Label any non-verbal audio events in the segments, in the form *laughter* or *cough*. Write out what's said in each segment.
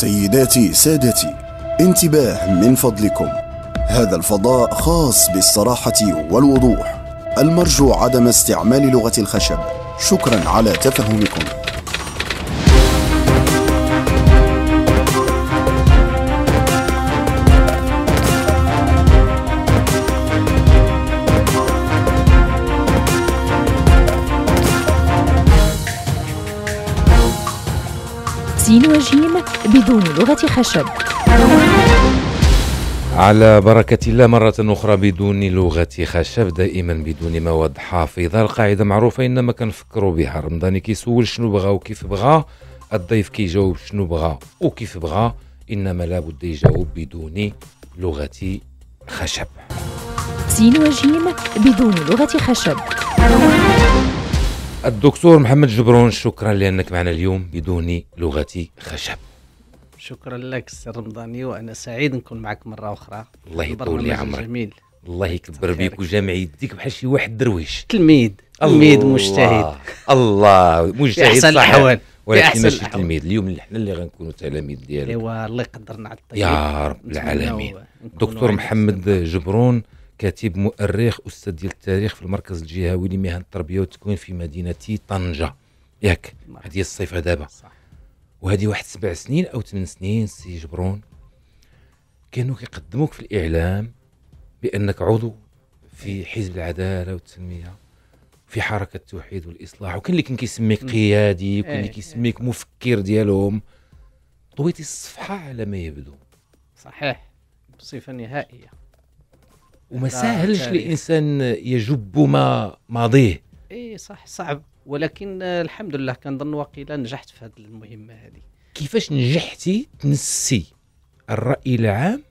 سيداتي سادتي انتباه من فضلكم هذا الفضاء خاص بالصراحة والوضوح المرجو عدم استعمال لغة الخشب شكرا على تفهمكم سين وجيم بدون لغة خشب على بركة الله مرة أخرى بدون لغة خشب دائما بدون مواد حافظة القاعدة معروفة إنما كنفكروا بها رمضان كيسول شنو بغا وكيف بغا الضيف كيجاوب شنو بغا وكيف بغا إنما لابد يجاوب بدون لغة خشب سين وجيم بدون لغة خشب الدكتور محمد جبرون شكرا لأنك معنا اليوم بدون لغتي خشب شكرا لك السر رمضاني وانا سعيد نكون معك مره اخرى الله يطول لي عمرك جميل الله يكبر بيك وجامع يديك بحال شي واحد درويش تلميذ تلميذ مجتهد الله مجتهد صح الاحوال ولكن ماشي تلميذ اليوم اللي حنا اللي غنكونوا تلاميذ ديالك ايوا الله يقدرنا على الطيب يا رب العالمين دكتور محمد جبرون كاتب مؤرخ استاذ ديال التاريخ في المركز الجهوي لمهن التربيه والتكوين في مدينه طنجه ياك هذه الصيفه دابا وهذه واحد سبع سنين او ثمان سنين سي جبرون كانوا كيقدموك في الاعلام بانك عضو في إيه. حزب العداله والتنميه في حركه التوحيد والاصلاح وكاين اللي كان كيسميك قيادي وكاين اللي إيه، كيسميك إيه. مفكر ديالهم طويتي الصفحه على ما يبدو صحيح بصفه نهائيه وما سهلش الانسان يجب ما ماضيه اي صح صعب ولكن الحمد لله كنظن وقيلا نجحت في هذه المهمه هذه كيفاش نجحتي تنسي الراي العام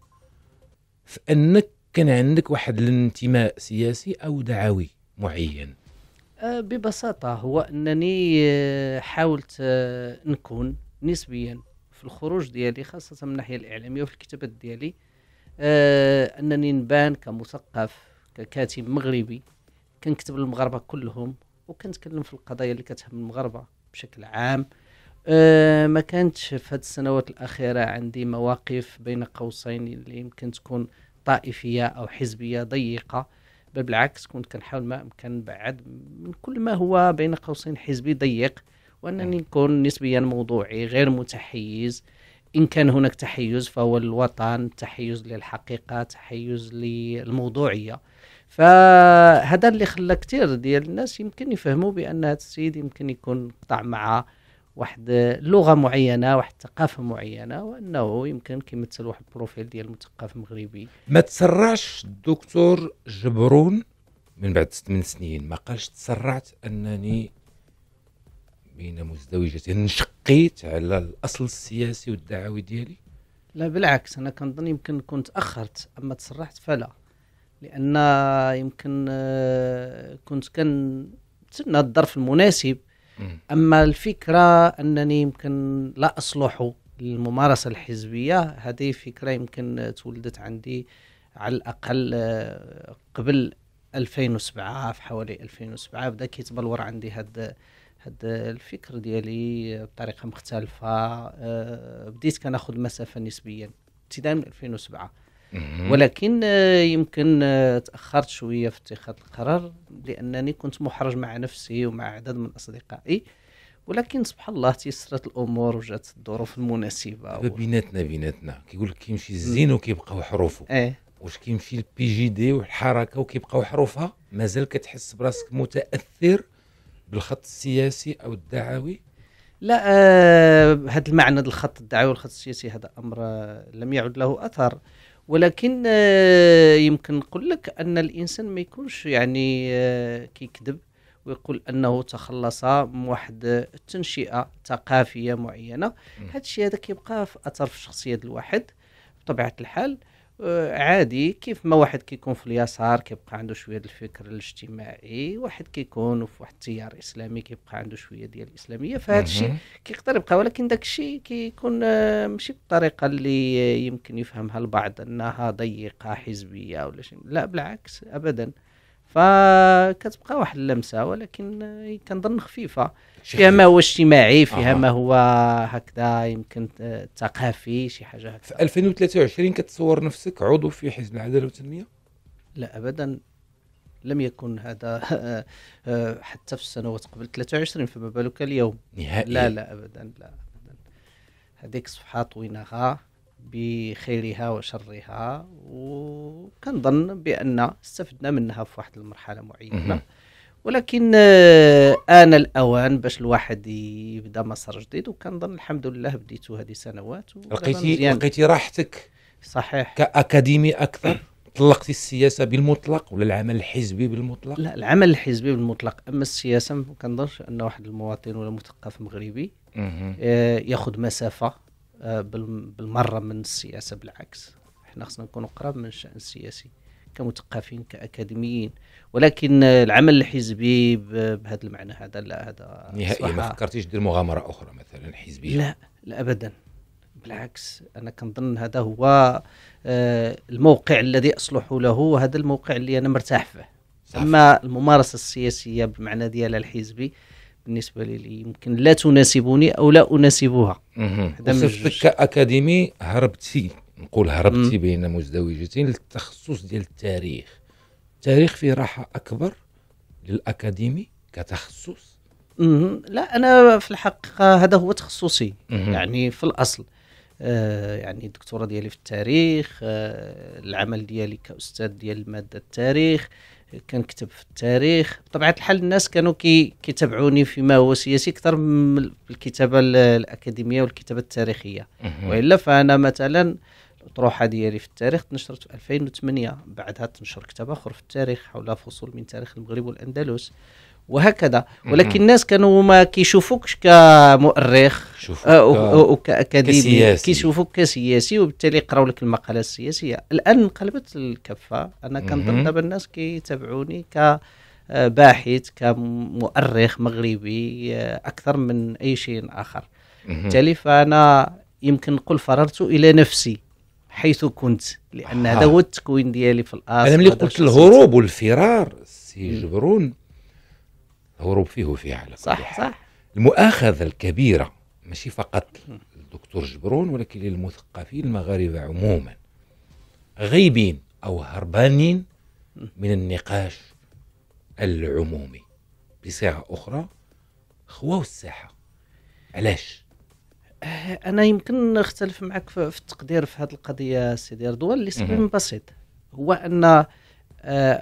في انك كان عندك واحد الانتماء سياسي او دعوي معين أه، ببساطه هو انني أه، حاولت أه، نكون نسبيا في الخروج ديالي خاصه من الناحيه الاعلاميه وفي الكتابات ديالي آه، انني نبان كمثقف ككاتب مغربي كنكتب للمغاربه كلهم وكنتكلم في القضايا اللي كتهم المغاربه بشكل عام أه ما كانتش في هذه السنوات الأخيرة عندي مواقف بين قوسين اللي يمكن تكون طائفية أو حزبية ضيقة بل بالعكس كنت كنحاول ما أمكن نبعد من كل ما هو بين قوسين حزبي ضيق وأنني نعم. نكون نسبيا موضوعي غير متحيز إن كان هناك تحيز فهو الوطن تحيز للحقيقة تحيز للموضوعية فهذا اللي خلى كثير ديال الناس يمكن يفهموا بأن هذا السيد يمكن يكون قطع مع واحد لغه معينه واحد الثقافه معينه وانه يمكن كيمثل واحد البروفيل ديال المثقف المغربي ما تسرعش الدكتور جبرون من بعد ثمان سنين ما قالش تسرعت انني بين مزدوجتين يعني انشقيت على الاصل السياسي والدعوي ديالي لا بالعكس انا كنظن يمكن كنت تأخرت اما تسرحت فلا لان يمكن آه، كنت تسنى الظرف المناسب اما الفكره انني يمكن لا اصلح للممارسه الحزبيه هذه فكره يمكن تولدت عندي على الاقل آه، قبل 2007 في حوالي 2007 بدا كيتبلور عندي هذا هاد آه، الفكر ديالي بطريقه مختلفه آه، بديت كناخذ مسافه نسبيا ابتداء من 2007 ولكن آه، يمكن تاخرت شويه في اتخاذ القرار لانني كنت محرج مع نفسي ومع عدد من اصدقائي ولكن سبحان الله تيسرت الامور وجات الظروف المناسبه و... بيناتنا بيناتنا كيقول لك كيمشي الزين وكيبقاو حروفه ايه واش كيمشي البي جي دي والحركه وكيبقاو حروفها مازال كتحس براسك متاثر بالخط السياسي او الدعوي لا آه هذا المعنى الخط الدعوي والخط السياسي هذا امر آه، لم يعد له اثر ولكن آه يمكن نقول لك ان الانسان ما يكونش يعني آه كيكذب ويقول انه تخلص من واحد التنشئه ثقافيه معينه هذا الشيء هذا كيبقى في اثر في شخصيه الواحد بطبيعه الحال آه، عادي كيف ما واحد كيكون في اليسار كيبقى عنده شويه الفكر الاجتماعي واحد كيكون في واحد التيار اسلامي كيبقى عنده شويه ديال الاسلاميه فهذا الشيء كيقدر يبقى ولكن داك الشيء كيكون آه، ماشي بالطريقه اللي يمكن يفهمها البعض انها ضيقه حزبيه ولا شيء لا بالعكس ابدا فكتبقى واحد اللمسه ولكن آه، كنظن خفيفه فيها ما هو اجتماعي فيها آه. ما هو هكذا يمكن ثقافي شي حاجه هكذا في 2023 كتصور نفسك عضو في حزب العداله والتنميه لا ابدا لم يكن هذا آه، آه، حتى في السنوات قبل 23 فما بالك اليوم نهائيا لا لا ابدا لا ابدا هذيك صفحه طويناها بخيرها وشرها وكنظن بان استفدنا منها في واحد المرحله معينه ولكن آه، آن الأوان باش الواحد يبدا مسار جديد وكنظن الحمد لله بديتو هذه سنوات لقيتي لقيتي راحتك صحيح كأكاديمي أكثر طلقتي السياسه بالمطلق ولا العمل الحزبي بالمطلق؟ لا العمل الحزبي بالمطلق اما السياسه ما كنظنش ان واحد المواطن ولا مثقف مغربي آه، ياخذ مسافه آه، بالمره من السياسه بالعكس احنا خصنا نكونوا قراب من الشان السياسي كمثقفين كاكاديميين ولكن العمل الحزبي بهذا المعنى هذا لا هذا نهائيا ما فكرتيش دير مغامره اخرى مثلا حزبيه لا لا ابدا بالعكس انا كنظن هذا هو آه، الموقع الذي اصلح له هذا الموقع اللي انا مرتاح فيه صحيح. اما الممارسه السياسيه بالمعنى ديالها الحزبي بالنسبه لي يمكن لا تناسبني او لا اناسبها هذا كاكاديمي هربتي نقول هربتي بين مزدوجتين للتخصص ديال التاريخ التاريخ فيه راحه اكبر للاكاديمي كتخصص لا انا في الحقيقه هذا هو تخصصي يعني في الاصل آه يعني الدكتوراه ديالي في التاريخ آه العمل ديالي كاستاذ ديال ماده التاريخ كنكتب في التاريخ بطبيعه الحال الناس كانوا كي كيتابعوني فيما هو سياسي اكثر من الكتابه الاكاديميه والكتابه التاريخيه والا فانا مثلا الاطروحه ديالي في التاريخ نشرت في 2008 بعدها تنشر كتاب اخر في التاريخ حول فصول من تاريخ المغرب والاندلس وهكذا ولكن الناس كانوا ما كيشوفوكش كمؤرخ آه، وكاكاديمي كيشوفوك كسياسي وبالتالي يقراو لك المقالات السياسيه الان انقلبت الكفه انا كنظن دابا الناس كيتابعوني ك آه، باحث كمؤرخ مغربي آه، اكثر من اي شيء اخر بالتالي فانا يمكن نقول فررت الى نفسي حيث كنت لان آه. هذا هو التكوين ديالي في الاصل انا ملي قلت الهروب والفرار سي جبرون الهروب فيه وفيه على صح صح المؤاخذه الكبيره ماشي فقط الدكتور جبرون ولكن للمثقفين المغاربه عموما غيبين او هربانين من النقاش العمومي بصيغه اخرى خواو الساحه علاش آه، انا يمكن نختلف معك في التقدير في هذه القضيه سيدي رضوان لسبب بسيط هو ان آه،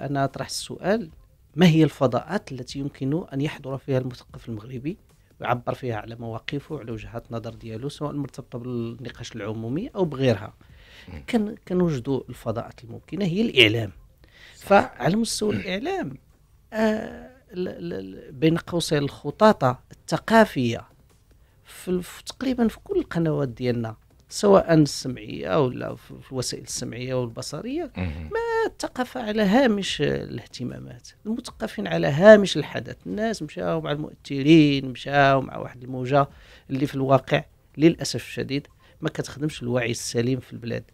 انا اطرح السؤال ما هي الفضاءات التي يمكن ان يحضر فيها المثقف المغربي ويعبر فيها على مواقفه وعلى وجهات النظر ديالو سواء مرتبطه بالنقاش العمومي او بغيرها كان كنوجدوا الفضاءات الممكنه هي الاعلام فعلى مستوى الاعلام آه بين قوسين الخطاطه الثقافيه في تقريبا في كل القنوات ديالنا سواء السمعيه ولا في الوسائل السمعيه والبصريه ما الثقافه على هامش الاهتمامات المثقفين على هامش الحدث الناس مشاو مع المؤثرين مشاو مع واحد الموجه اللي في الواقع للاسف الشديد ما كتخدمش الوعي السليم في البلاد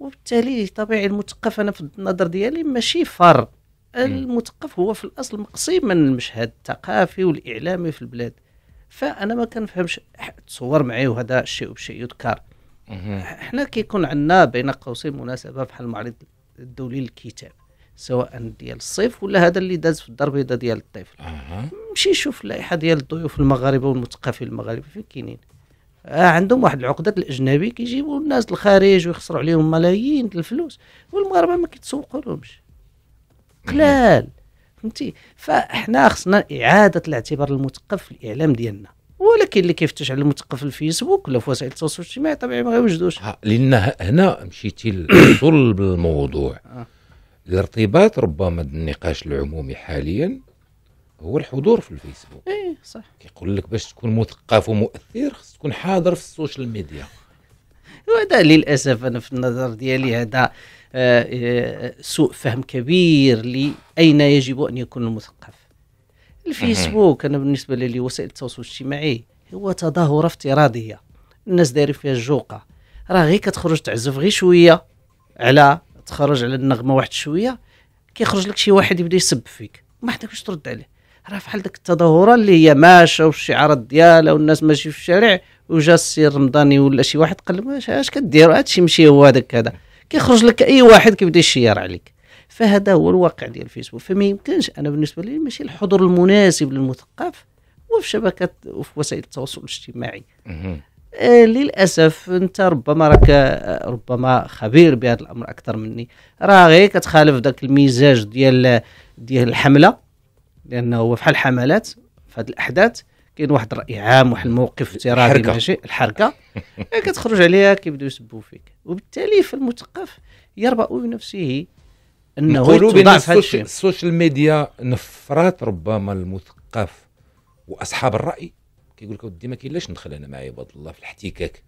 وبالتالي طبيعي المثقف انا في النظر ديالي ماشي فر المثقف هو في الاصل مقصي من المشهد الثقافي والاعلامي في البلاد فانا ما كنفهمش تصور معي وهذا الشيء بشيء يذكر حنا كيكون عندنا بين قوسين مناسبه بحال المعرض الدولي للكتاب سواء ديال الصيف ولا هذا اللي داز في الدار البيضاء ديال الطفل مشي شوف اللائحه ديال الضيوف المغاربه والمثقفين المغاربه فين كاينين آه عندهم واحد العقدة الاجنبي كيجيبوا الناس الخارج ويخسروا عليهم ملايين الفلوس والمغاربه ما كيتسوقوا لهمش قلال فهمتي فاحنا خصنا اعاده الاعتبار للمثقف في الاعلام ديالنا ولكن اللي كيفتش على المثقف في الفيسبوك ولا في وسائل التواصل الاجتماعي طبيعي ما يوجدوش لان هنا مشيتي *coughs* لصلب الموضوع آه. الارتباط ربما النقاش العمومي حاليا هو الحضور في الفيسبوك ايه صح كيقول لك باش تكون مثقف ومؤثر خص تكون حاضر في السوشيال ميديا وهذا للاسف انا في النظر ديالي هذا آه، آه، سوء فهم كبير لاين يجب ان يكون المثقف الفيسبوك انا بالنسبه لي وسائل التواصل الاجتماعي هو تظاهره افتراضيه الناس دايرين فيها الجوقه راه غير كتخرج تعزف غير شويه على تخرج على النغمه واحد شويه كيخرج لك شي واحد يبدا يسب فيك ما حدك واش ترد عليه راه فحال ديك التظاهره اللي هي ماشى والشعارات ديالها والناس ماشي في الشارع وجا السي رمضاني ولا شي واحد قال له اش كدير هادشي ماشي هو هذاك هذا كيخرج لك اي واحد كيبدا يشير عليك فهذا هو الواقع ديال الفيسبوك فما يمكنش انا بالنسبه لي ماشي الحضور المناسب للمثقف هو في شبكات وفي وسائل التواصل الاجتماعي آه، للاسف انت ربما راك آه، ربما خبير بهذا الامر اكثر مني راه غير كتخالف ذاك المزاج ديال ديال الحمله لانه هو بحال الحملات في هذه الاحداث كاين واحد الراي عام واحد الموقف افتراضي ماشي الحركه *laughs* كتخرج عليها كيبداو يسبوا فيك وبالتالي فالمثقف يربأ بنفسه انه يتضعف هذا الشيء السوشيال ميديا نفرات ربما المثقف واصحاب الراي كيقول لك ودي ما كاين لاش ندخل انا مع عباد الله في الاحتكاك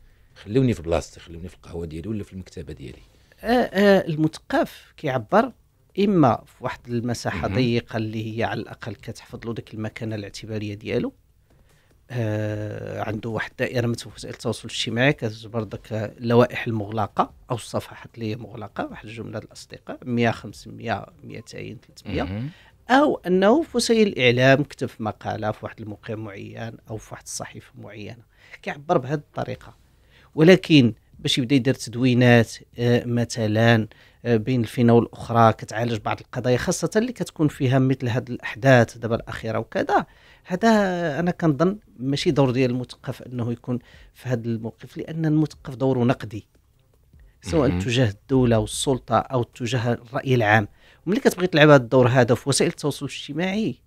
خلوني في بلاصتي خلوني في القهوه ديالي ولا في المكتبه ديالي آه آه المثقف كيعبر اما في واحد المساحه ضيقه اللي هي على الاقل كتحفظ له ديك المكانه الاعتباريه ديالو آه، عنده واحد الدائره مثل وسائل التواصل الاجتماعي كتجبر داك اللوائح المغلقه او الصفحات اللي هي مغلقه واحد الجمله الاصدقاء 100 500 200 300 او انه في وسائل الاعلام كتب في مقاله في واحد الموقع معين او في واحد الصحيفه معينه كيعبر بهذه الطريقه ولكن باش يبدا يدير تدوينات آه، مثلا آه، بين الفينه والاخرى كتعالج بعض القضايا خاصه اللي كتكون فيها مثل هذه الاحداث دابا الاخيره وكذا هذا انا كنظن ماشي دور ديال المثقف انه يكون في هذا الموقف لان المثقف دوره نقدي سواء تجاه الدوله والسلطه او تجاه الراي العام وملي كتبغي تلعب هذا الدور هذا في وسائل التواصل الاجتماعي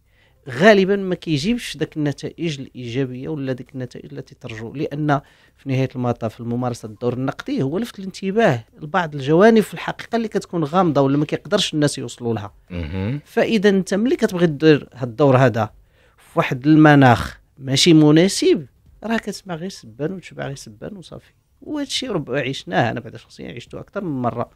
غالبا ما كيجيبش داك النتائج الايجابيه ولا ديك النتائج التي ترجو لان في نهايه المطاف الممارسه الدور النقدي هو لفت الانتباه لبعض الجوانب في الحقيقه اللي كتكون غامضه ولا ما كيقدرش الناس يوصلوا لها فاذا انت ملي كتبغي دير هاد الدور هذا في واحد المناخ ماشي مناسب راه كتسمع غير سبان وتشبع غير سبان وصافي وهادشي ربما عشناه انا بعدا شخصيا عشته اكثر من مره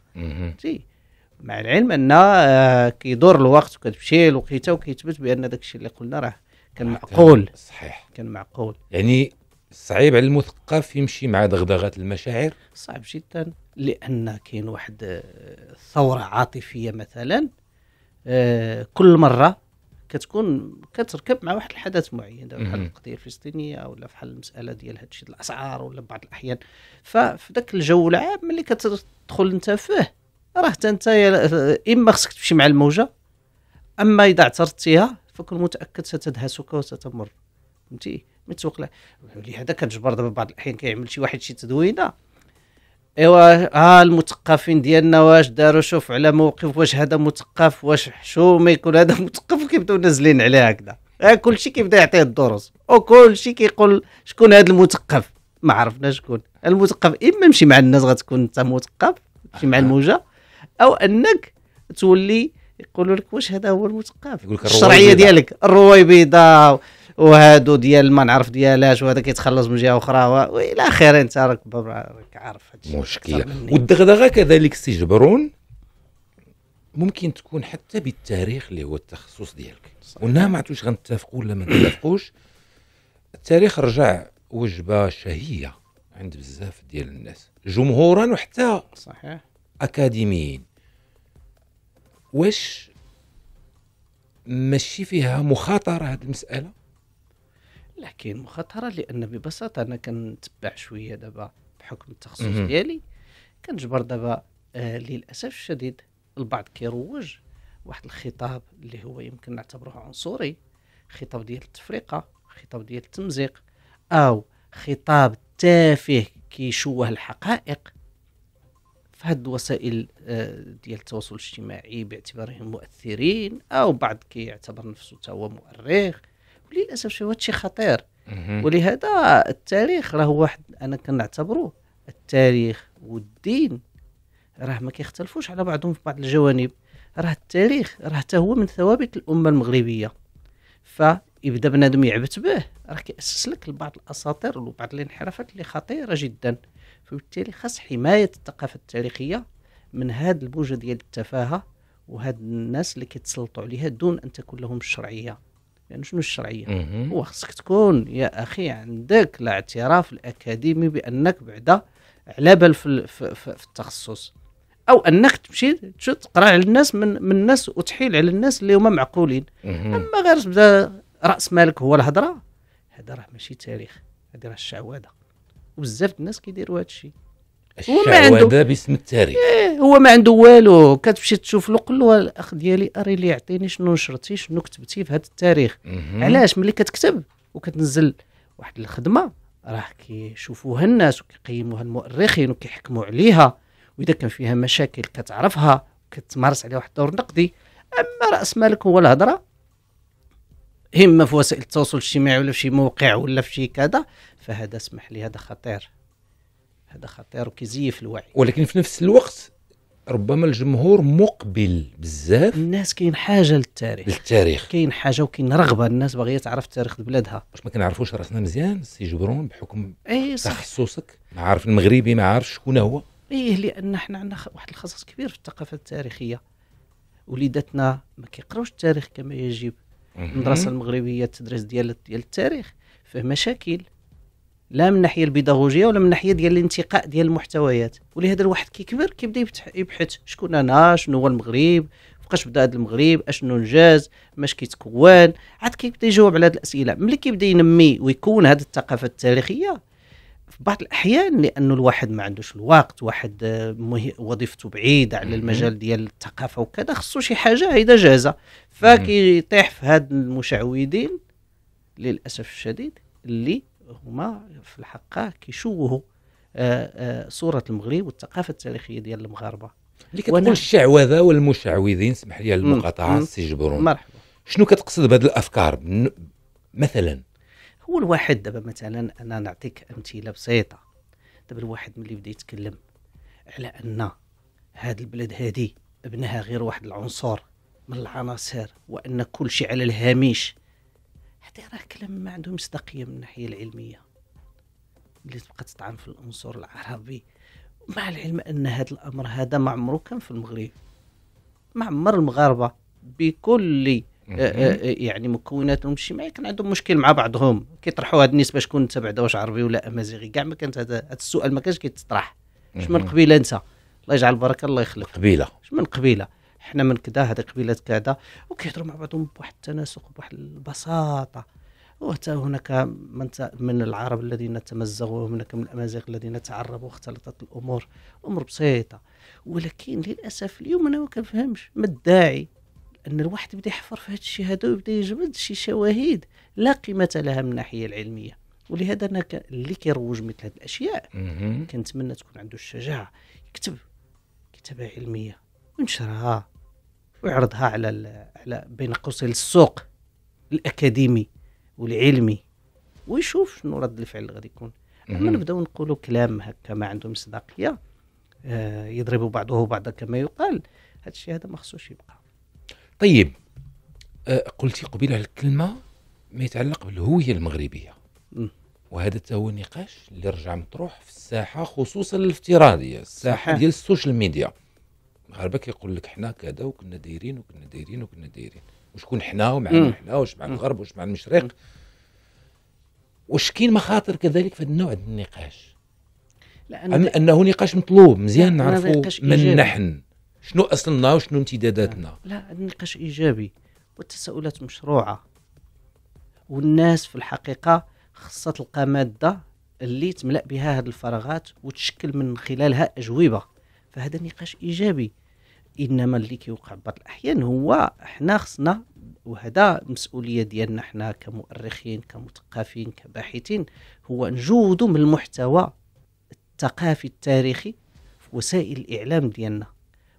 مع العلم ان آه، كيدور الوقت وكتمشي الوقيته وكيثبت بان داك الشيء اللي قلنا راه كان معقول صحيح كان معقول يعني صعيب على المثقف يمشي مع دغدغات المشاعر صعب جدا لان كاين واحد آه، ثوره عاطفيه مثلا آه، كل مره كتكون كتركب مع واحد الحدث معين بحال القضيه الفلسطينيه ولا بحال المساله ديال هادشي الاسعار ولا بعض الاحيان فداك الجو العام ملي كتدخل انت فيه راه حتى انت اما خصك تمشي مع الموجه اما اذا اعترضتيها فكن متاكد ستدهسك وستمر فهمتي ما تسوق لهذا كتجبر دابا بعض الاحيان كيعمل شي واحد شي تدوينه ايوا ها المثقفين ديالنا واش داروا شوف على موقف واش هذا مثقف واش حشومه يكون هذا مثقف كيبداو نازلين عليه هكذا كل شيء كيبدا يعطيه الدروس وكل شيء كيقول شكون هذا المثقف ما عرفنا شكون المثقف اما مشي مع الناس غتكون انت مثقف مشي مع أه. الموجه او انك تولي يقولوا لك واش هذا هو المثقف الشرعيه ديالك الرويبيضه وهادو ديال ما نعرف ديالاش وهذا كيتخلص من جهه اخرى والى اخره انت راك راك عارف هادشي مشكله والدغدغه كذلك سي جبرون ممكن تكون حتى بالتاريخ اللي هو التخصص ديالك قلنا ما عرفتوش غنتفقوا ولا ما نتفقوش التاريخ رجع وجبه شهيه عند بزاف ديال الناس جمهورا وحتى صحيح اكاديميين واش ماشي فيها مخاطره هذه المساله لا كاين مخاطره لان ببساطه انا كنتبع شويه دابا بحكم التخصص ديالي كنجبر دابا آه للاسف الشديد البعض كيروج واحد الخطاب اللي هو يمكن نعتبره عنصري خطاب ديال التفرقه خطاب ديال التمزيق او خطاب تافه كيشوه الحقائق هاد الوسائل آه، ديال التواصل الاجتماعي باعتبارهم مؤثرين او بعض كيعتبر نفسه حتى هو مؤرخ وللاسف شي هادشي خطير ولهذا التاريخ راه واحد انا كنعتبره التاريخ والدين راه ما كيختلفوش على بعضهم في بعض الجوانب راه التاريخ راه حتى هو من ثوابت الامه المغربيه فيبدا بنادم يعبت به راه كيأسس لك لبعض الاساطير وبعض الانحرافات اللي خطيره جدا فبالتالي خاص حمايه الثقافه التاريخيه من هذا البوجه ديال التفاهه وهاد الناس اللي كيتسلطوا عليها دون ان تكون لهم الشرعيه لان يعني شنو الشرعيه هو خصك تكون يا اخي عندك الاعتراف الاكاديمي بانك بعدا على بال في, في, في, في التخصص او انك تمشي تقرا على الناس من من الناس وتحيل على الناس اللي هما معقولين اما غير تبدا راس مالك هو الهضره هذا راه ماشي تاريخ هذه راه الشعوذه وبزاف الناس كيديروا هذا الشيء هو ما عنده باسم التاريخ إيه هو ما عنده والو كتمشي تشوف له قول له الاخ ديالي اري لي يعطيني شنو نشرتي شنو كتبتي في هذا التاريخ علاش ملي كتكتب وكتنزل واحد الخدمه راه كيشوفوها الناس وكيقيموها المؤرخين وكيحكموا عليها واذا كان فيها مشاكل كتعرفها كتمارس عليها واحد الدور نقدي اما راس مالك هو الهضره اما في وسائل التواصل الاجتماعي ولا في شي موقع ولا في شي كذا فهذا اسمح لي هذا خطير هذا خطير وكيزيف الوعي ولكن في نفس الوقت ربما الجمهور مقبل بزاف الناس كاين حاجه للتاريخ للتاريخ كاين حاجه وكاين رغبه الناس باغيه تعرف تاريخ بلادها واش ما كنعرفوش راسنا مزيان سي جبرون بحكم اي صح. تخصصك ما عارف المغربي ما عارف شكون هو ايه لان احنا عندنا واحد الخصص كبير في الثقافه التاريخيه وليداتنا ما كيقراوش التاريخ كما يجب المدرسه المغربيه التدريس ديال ديال التاريخ فيه مشاكل لا من الناحيه البيداغوجيه ولا من الناحيه ديال الانتقاء ديال المحتويات ولهذا الواحد كيكبر كيبدا يبحث شكون انا شنو هو المغرب فوقاش بدا هذا المغرب اشنو انجاز ماش كيتكون عاد كيبدا يجاوب على هذه الاسئله ملي كيبدا ينمي ويكون هذه الثقافه التاريخيه في بعض الاحيان لانه الواحد ما عندوش الوقت واحد آه، وظيفته بعيده على المجال ديال الثقافه وكذا خصو شي حاجه هيدا جاهزه فكيطيح في هاد المشعوذين للاسف الشديد اللي هما في الحقيقه كيشوهوا آه، آه، صوره المغرب والثقافه التاريخيه ديال المغاربه اللي كتقول الشعوذه والمشعوذين سمح لي المقاطعه سي جبرون مرحبا شنو كتقصد بهذه الافكار مثلا هو الواحد دابا مثلا انا نعطيك امثله بسيطه دابا الواحد ملي بدا يتكلم على ان هاد البلاد هادي ابنها غير واحد العنصر من العناصر وان كل شيء على الهامش حتى راه كلام ما عنده مصداقيه من الناحيه العلميه اللي تبقى تطعن في العنصر العربي مع العلم ان هذا الامر هذا ما عمره كان في المغرب ما عمر المغاربه بكل أه، أه، أه، يعني مكوناتهم ومشي ما كان عندهم مشكل مع بعضهم كيطرحوا هذه النسبه شكون تبع واش عربي ولا امازيغي كاع ما كانت هذا السؤال ما كانش كيتطرح اش من قبيله انت الله يجعل البركه الله يخلق قبيله اش من قبيله احنا من كذا هذه قبيله كذا وكيهضروا مع بعضهم بواحد التناسق بواحد البساطه وحتى هناك من من العرب الذين تمزغوا وهناك من الامازيغ الذين تعربوا واختلطت الامور امور بسيطه ولكن للاسف اليوم انا ما كنفهمش ما الداعي ان الواحد يبدا يحفر في هذا الشيء هذا ويبدا يجبد شي شواهد لا قيمه لها من الناحيه العلميه ولهذا انا اللي كيروج مثل هذه الاشياء كنتمنى تكون عنده الشجاعه يكتب كتابه علميه وينشرها ويعرضها على على بين قوسين السوق الاكاديمي والعلمي ويشوف شنو رد الفعل اللي غادي يكون اما نبداو نقولوا كلام هكا ما عنده مصداقيه آه يضرب بعضه بعضا كما يقال هذا الشيء هذا ما خصوش يبقى طيب آه، قلتي قبيله الكلمه ما يتعلق بالهويه المغربيه وهذا هو النقاش اللي رجع مطروح في الساحه خصوصا الافتراضيه الساحه ديال السوشيال ميديا المغاربه كيقول لك حنا كذا وكنا دايرين وكنا دايرين وكنا دايرين وشكون حنا ومعنا حنا واش مع الغرب واش مع المشرق واش كاين مخاطر كذلك في هذا النوع من النقاش لأن أنا انه نقاش مطلوب مزيان نعرفوا من نحن شنو اصلنا وشنو امتداداتنا لا النقاش ايجابي والتساؤلات مشروعه والناس في الحقيقه خصها تلقى ماده اللي تملا بها هذه الفراغات وتشكل من خلالها اجوبه فهذا نقاش ايجابي انما اللي كيوقع بعض الاحيان هو حنا خصنا وهذا مسؤوليه ديالنا حنا كمؤرخين كمثقفين كباحثين هو نجودوا من المحتوى الثقافي التاريخي في وسائل الاعلام ديالنا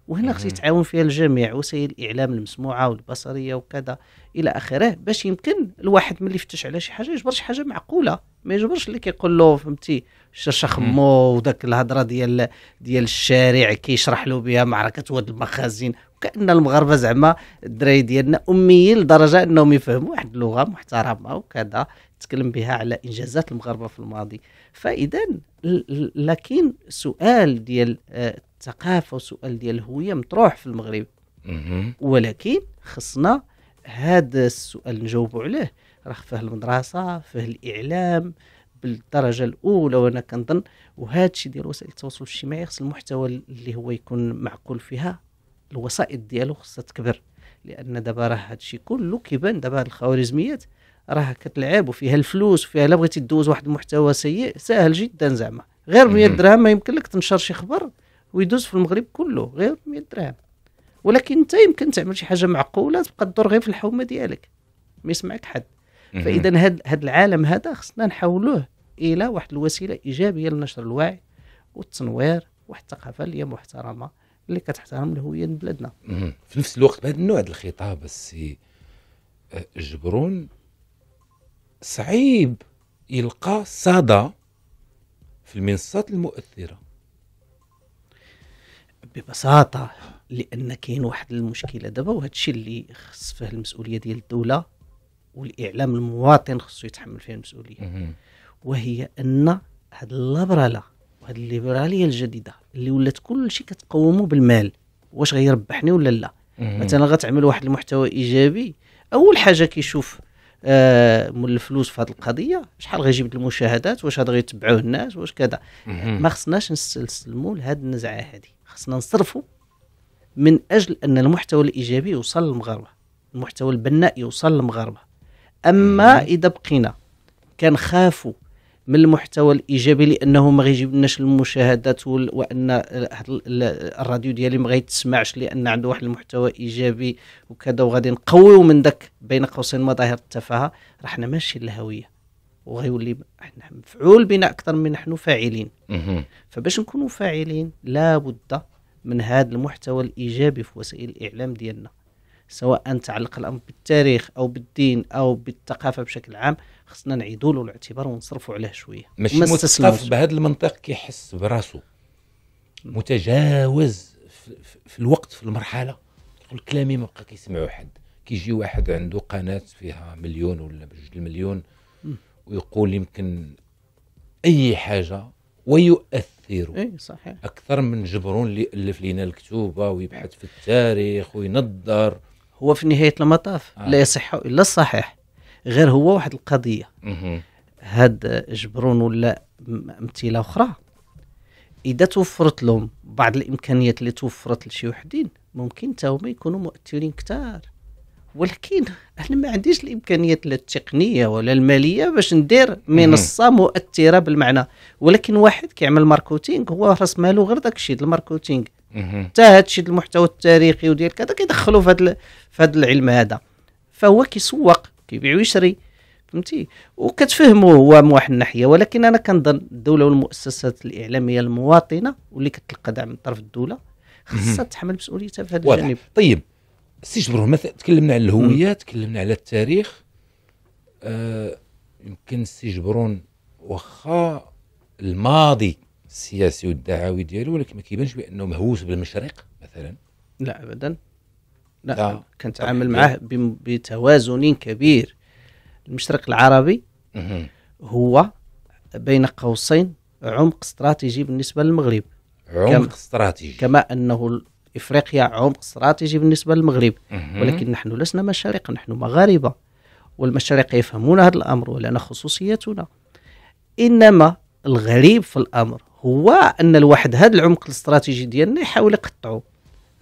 وهنا خص يتعاون فيها الجميع وسائل الاعلام المسموعه والبصريه وكذا الى اخره باش يمكن الواحد ملي يفتش على شي حاجه يجبر شي حاجه معقوله ما يجبرش اللي كيقول له فهمتي الشرشه خمو وداك الهضره ديال ديال الشارع كيشرح له بها معركه واد المخازن وكان المغاربه زعما الدراري ديالنا اميين لدرجه انهم يفهموا واحد اللغه محترمه وكذا تكلم بها على انجازات المغاربه في الماضي فاذا لكن سؤال ديال آه، الثقافه وسؤال ديال الهويه مطروح في المغرب ولكن خصنا هذا السؤال نجاوبوا عليه راه فيه المدرسه فيه الاعلام بالدرجه الاولى وانا كنظن وهذا الشيء ديال وسائل التواصل الاجتماعي خص المحتوى اللي هو يكون معقول فيها الوسائط ديالو خصها تكبر لان دابا راه هذا الشيء كله كيبان دابا الخوارزميات راه كتلعب وفيها الفلوس وفيها لا بغيتي دوز واحد المحتوى سيء ساهل جدا زعما غير 100 درهم ما يمكن لك تنشر شي خبر ويدوز في المغرب كله غير 100 درهم ولكن انت يمكن تعمل شي حاجه معقوله تبقى تدور غير في الحومه ديالك ما يسمعك حد فاذا هاد هاد العالم هذا خصنا نحولوه الى واحد الوسيله ايجابيه لنشر الوعي والتنوير واحد الثقافه اللي هي محترمه اللي كتحترم الهويه ديال بلادنا في نفس الوقت بهذا النوع ديال الخطاب السي آه، جبرون صعيب يلقى صدى في المنصات المؤثره ببساطه لان كاين واحد المشكله دابا وهذا الشيء اللي خص فيه المسؤوليه ديال الدوله والاعلام المواطن خصو يتحمل فيه المسؤوليه وهي ان هاد الليبراله وهاد الليبراليه الجديده اللي ولات كلشي كتقومو بالمال واش غيربحني ولا لا مثلا غتعمل واحد المحتوى ايجابي اول حاجه كيشوف آه مول الفلوس في هذه القضيه شحال غيجيب المشاهدات واش هاد غيتبعوه الناس واش كذا ما خصناش نستسلموا لهذه النزعه هذه خصنا نصرفوا من اجل ان المحتوى الايجابي يوصل للمغاربه المحتوى البناء يوصل للمغاربه اما اذا بقينا كنخافوا من المحتوى الايجابي لانه ما لناش المشاهدات وان الراديو ديالي ما غيتسمعش لان عنده واحد المحتوى ايجابي وكذا وغادي نقويو من ذاك بين قوسين مظاهر التفاهه راه حنا ماشي للهويه وغيولي احنا مفعول بنا اكثر من نحن فاعلين فباش نكونوا فاعلين لابد من هذا المحتوى الايجابي في وسائل الاعلام ديالنا سواء تعلق الامر بالتاريخ او بالدين او بالثقافه بشكل عام خصنا نعيدوا له الاعتبار ونصرفوا عليه شويه ماشي مثقف بهذا المنطق كيحس براسو متجاوز في الوقت في المرحله يقول كلامي ما بقى كيسمعوا حد كيجي واحد عنده قناه فيها مليون ولا بجوج المليون ويقول يمكن اي حاجه ويؤثر اي صحيح اكثر من جبرون اللي الف لينا الكتوبه ويبحث في التاريخ وينظر هو في نهايه المطاف آه. لا يصح الا الصحيح غير هو واحد القضيه هاد جبرون ولا امثله اخرى اذا توفرت لهم بعض الامكانيات اللي توفرت لشي وحدين ممكن تا هما يكونوا مؤثرين كثار ولكن انا ما عنديش الامكانيات لا التقنيه ولا الماليه باش ندير منصه مؤثره بالمعنى ولكن واحد كيعمل ماركتينغ هو راس ماله غير داك الشيء الماركوتينغ الماركتينغ حتى هذا الشيء المحتوى التاريخي وديال كذا كيدخلوا في هذا في هذا العلم هذا فهو كيسوق كيبيع ويشري فهمتي وكتفهموا هو من واحد الناحيه ولكن انا كنظن الدوله والمؤسسات الاعلاميه المواطنه واللي كتلقى دعم من طرف الدوله خاصها تحمل مسؤوليتها في هذا الجانب طيب استجبروه مثلا تكلمنا على الهويه تكلمنا على التاريخ آه يمكن جبرون واخا الماضي السياسي والدعوي ديالو ولكن ما كيبانش بانه مهووس بالمشرق مثلا لا ابدا لا, لا. كنتعامل معاه بتوازن كبير المشرق العربي هو بين قوسين عمق استراتيجي بالنسبه للمغرب عمق استراتيجي كما انه افريقيا عمق استراتيجي بالنسبه للمغرب ولكن نحن لسنا مشارق نحن مغاربه والمشارق يفهمون هذا الامر ولنا خصوصيتنا انما الغريب في الامر هو ان الواحد هذا العمق الاستراتيجي ديالنا يحاول يقطعه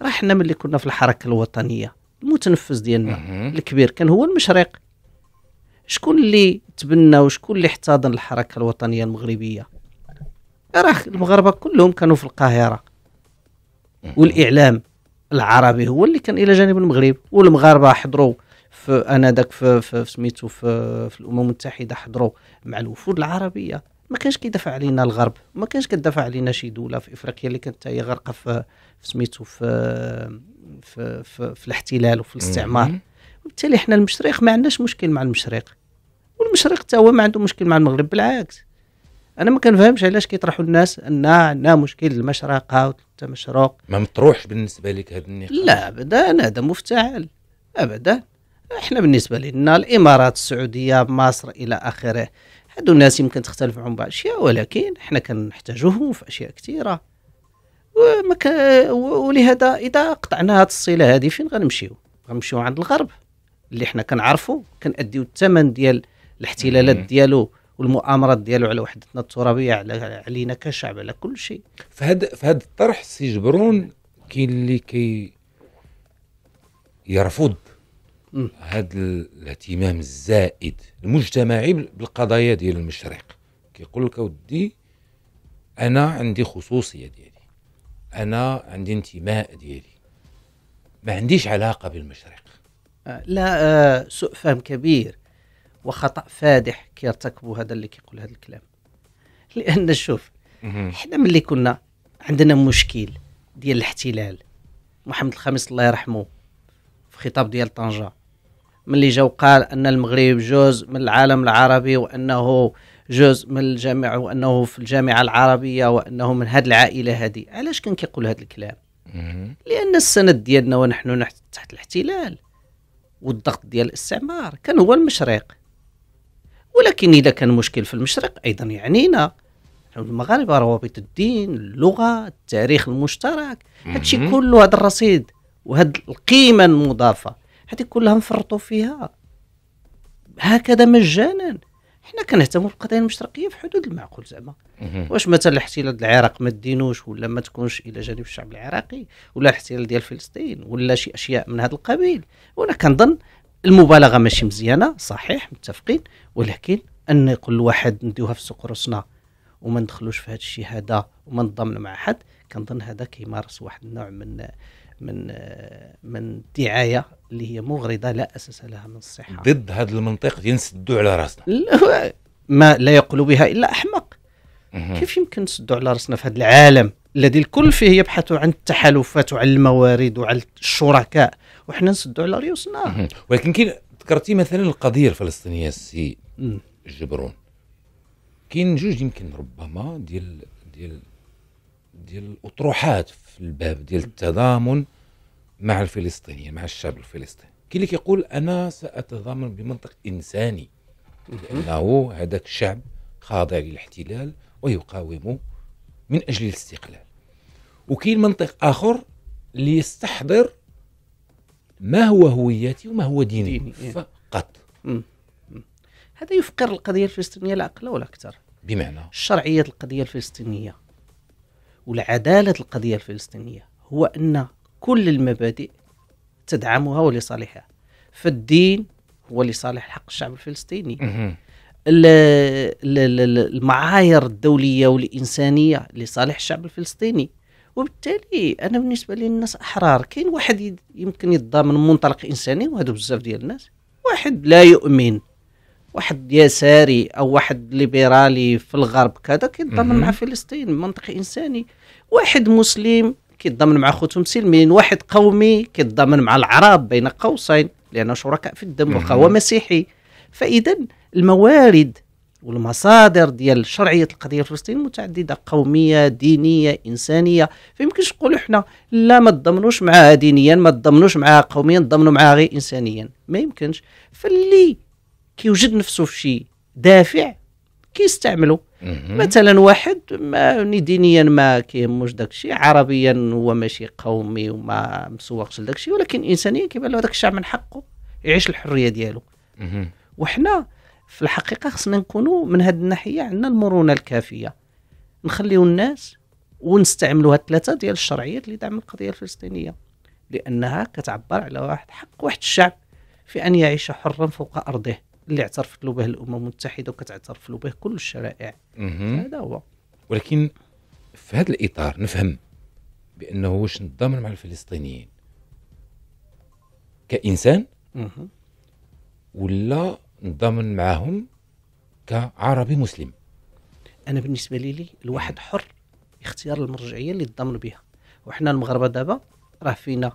راه حنا ملي كنا في الحركه الوطنيه المتنفس ديالنا الكبير كان هو المشرق شكون اللي تبنى وشكون اللي احتضن الحركه الوطنيه المغربيه راه المغاربه كلهم كانوا في القاهره والاعلام العربي هو اللي كان الى جانب المغرب والمغاربه حضروا في انذاك في, في سميتو في, في الامم المتحده حضروا مع الوفود العربيه ما كانش كيدافع علينا الغرب ما كانش كدافع علينا شي دوله في افريقيا اللي كانت هي غارقه في, في سميتو في في, في في الاحتلال وفي الاستعمار وبالتالي احنا المشرق ما عندناش مشكل مع المشرق والمشرق حتى هو ما عنده مشكل مع المغرب بالعكس انا ما كنفهمش علاش كيطرحوا الناس ان عندنا مشكل المشرقه والتمشروق ما مطروحش بالنسبه لك هذا النقاش لا ابدا هذا مفتعل ابدا احنا بالنسبه لنا الامارات السعوديه مصر الى اخره هادو الناس يمكن تختلف عن بعض الاشياء ولكن احنا كنحتاجوهم في اشياء كثيره ك... ولهذا اذا قطعنا هاد الصله هذه فين غنمشيو غنمشيو عند الغرب اللي احنا كنعرفو كنأديو الثمن ديال الاحتلالات ديالو والمؤامرات ديالو على وحدتنا الترابيه على علينا كشعب على كل شيء فهاد فهاد الطرح سي جبرون كاين اللي كي يرفض هذا الاهتمام الزائد المجتمعي بالقضايا ديال المشرق كيقول لك اودي انا عندي خصوصيه ديالي انا عندي انتماء ديالي ما عنديش علاقه بالمشرق آه، لا آه، سوء فهم كبير وخطا فادح كيرتكبوا هذا اللي كيقول هذا الكلام لان شوف حنا ملي كنا عندنا مشكل ديال الاحتلال محمد الخامس الله يرحمه في خطاب ديال طنجه ملي جا وقال ان المغرب جزء من العالم العربي وانه جزء من الجامع وانه في الجامعه العربيه وانه من هذه العائله هذه علاش كان كيقول هذا الكلام لان السند ديالنا ونحن تحت الاحتلال والضغط ديال الاستعمار كان هو المشرق ولكن إذا كان مشكل في المشرق أيضا يعنينا المغاربة روابط الدين اللغة التاريخ المشترك هادشي كله هذا الرصيد وهاد القيمة المضافة هذه كلها نفرطوا فيها هكذا مجانا حنا كنهتموا بالقضايا المشرقيه في حدود المعقول زعما واش مثلا الاحتلال العراق ما دينوش ولا ما تكونش الى جانب الشعب العراقي ولا الاحتلال ديال فلسطين ولا شي اشياء من هذا القبيل وانا كنظن المبالغه ماشي مزيانه صحيح متفقين ولكن ان يقول الواحد نديوها في سوق راسنا وما ندخلوش في هذا الشيء هذا وما نضمن مع حد كنظن هذا كيمارس واحد النوع من من من دعايه اللي هي مغرضه لا اساس لها من الصحه ضد هذا المنطق ينسدوا على راسنا ما لا يقول بها الا احمق كيف يمكن نسدوا على راسنا في هذا العالم الذي الكل فيه يبحث عن التحالفات وعن الموارد وعن الشركاء وحنا نسدوا على ريوسنا ولكن كاين ذكرتي مثلا القضيه الفلسطينيه السي جبرون كاين جوج يمكن ربما ديال ديال ديال الاطروحات في الباب ديال التضامن مع الفلسطينيين مع الشعب الفلسطيني كاين اللي كيقول انا ساتضامن بمنطق انساني لانه هذاك الشعب خاضع للاحتلال ويقاوم من اجل الاستقلال وكاين منطق اخر ليستحضر ما هو هويتي وما هو ديني, ديني إيه. فقط هذا يفقر القضيه الفلسطينيه لا اقل ولا اكثر بمعنى شرعيه القضيه الفلسطينيه والعداله القضيه الفلسطينيه هو ان كل المبادئ تدعمها ولصالحها فالدين هو لصالح حق الشعب الفلسطيني المعايير الدوليه والانسانيه لصالح الشعب الفلسطيني وبالتالي انا بالنسبه لي الناس احرار كاين واحد يمكن يتضامن من منطلق انساني وهذا بزاف ديال الناس واحد لا يؤمن واحد يساري او واحد ليبرالي في الغرب كذا كيتضامن مع فلسطين منطق انساني واحد مسلم كيتضامن مع خوتو مسلمين واحد قومي كيتضامن مع العرب بين قوسين لانه شركاء في الدم وهو مسيحي فاذا الموارد والمصادر ديال شرعيه القضيه الفلسطينيه متعدده قوميه دينيه انسانيه فيمكنش نقولوا حنا لا ما تضمنوش معاها دينيا ما تضمنوش معاها قوميا تضمنوا معاها غير انسانيا ما يمكنش فاللي كيوجد نفسه في شي دافع كيستعملوا مثلا واحد ما دينيا ما كيهموش داكشي عربيا هو ماشي قومي وما مسوقش لداكشي ولكن انسانيا كيبان له هذاك الشعب من حقه يعيش الحريه ديالو وحنا في الحقيقه خصنا نكونوا من هذه الناحيه عندنا المرونه الكافيه نخليو الناس ونستعملوا هاد ثلاثه ديال الشرعيات اللي دعم القضيه الفلسطينيه لانها كتعبر على واحد حق واحد الشعب في ان يعيش حرا فوق ارضه اللي اعترفت له به الامم المتحده وكتعترف له به كل الشرائع هذا هو ولكن في هذا الاطار نفهم بانه واش نتضامن مع الفلسطينيين كانسان مه. ولا نضمن معاهم كعربي مسلم انا بالنسبه لي, لي الواحد حر اختيار المرجعيه اللي تضمن بها وحنا المغاربه دابا راه فينا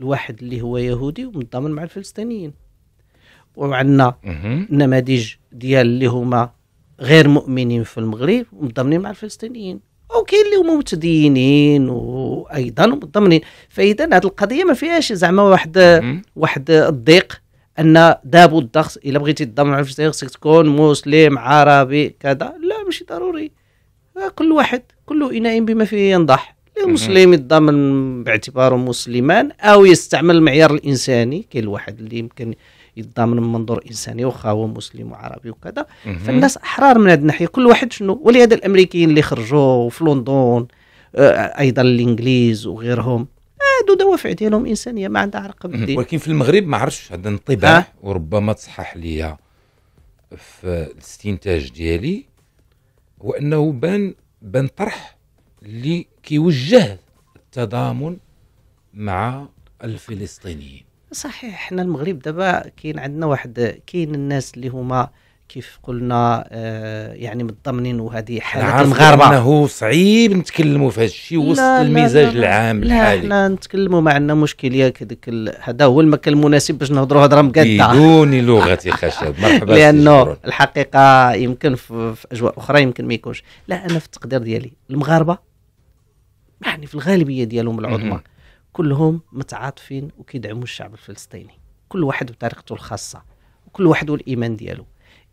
الواحد اللي هو يهودي ومتضامن مع الفلسطينيين وعندنا نماذج ديال اللي هما غير مؤمنين في المغرب ومتضامنين مع الفلسطينيين وكاين اللي هما متدينين وايضا متضامنين فاذا هذه القضيه ما فيهاش زعما واحد واحد الضيق ان دابو الضغط الا بغيتي تضمع في الجزائر خصك تكون مسلم عربي كذا لا ماشي ضروري آه، كل واحد كل اناء بما فيه ينضح المسلم يتضامن باعتباره مسلما او يستعمل المعيار الانساني كاين الواحد اللي يمكن يتضامن من منظور انساني واخا هو مسلم وعربي وكذا فالناس احرار من هذه الناحيه كل واحد شنو ولهذا الامريكيين اللي خرجوا في لندن آه، ايضا الانجليز وغيرهم عادوا دوافع ديالهم انسانيه ما عندها علاقه بالدين ولكن في المغرب ما عرفتش هذا انطباع وربما تصحح لي في الاستنتاج ديالي هو انه بان بان طرح اللي كيوجه التضامن مع الفلسطينيين صحيح حنا المغرب دابا كاين عندنا واحد كاين الناس اللي هما كيف قلنا آه، يعني متضمنين وهذه حاله المغاربه انه صعيب نتكلموا في هذا الشيء وسط المزاج لا لا العام الحالي احنا نتكلموا ما عندنا مشكل ياك هذاك هذا هو المكان المناسب باش نهضروا هضره مقاده بدون لغه *laughs* خشب مرحبا لانه الحقيقه يمكن في, في اجواء اخرى يمكن ما يكونش لا انا في التقدير ديالي المغاربه يعني في الغالبيه ديالهم العظمى كلهم متعاطفين وكيدعموا الشعب الفلسطيني كل واحد بطريقته الخاصه وكل واحد والايمان ديالو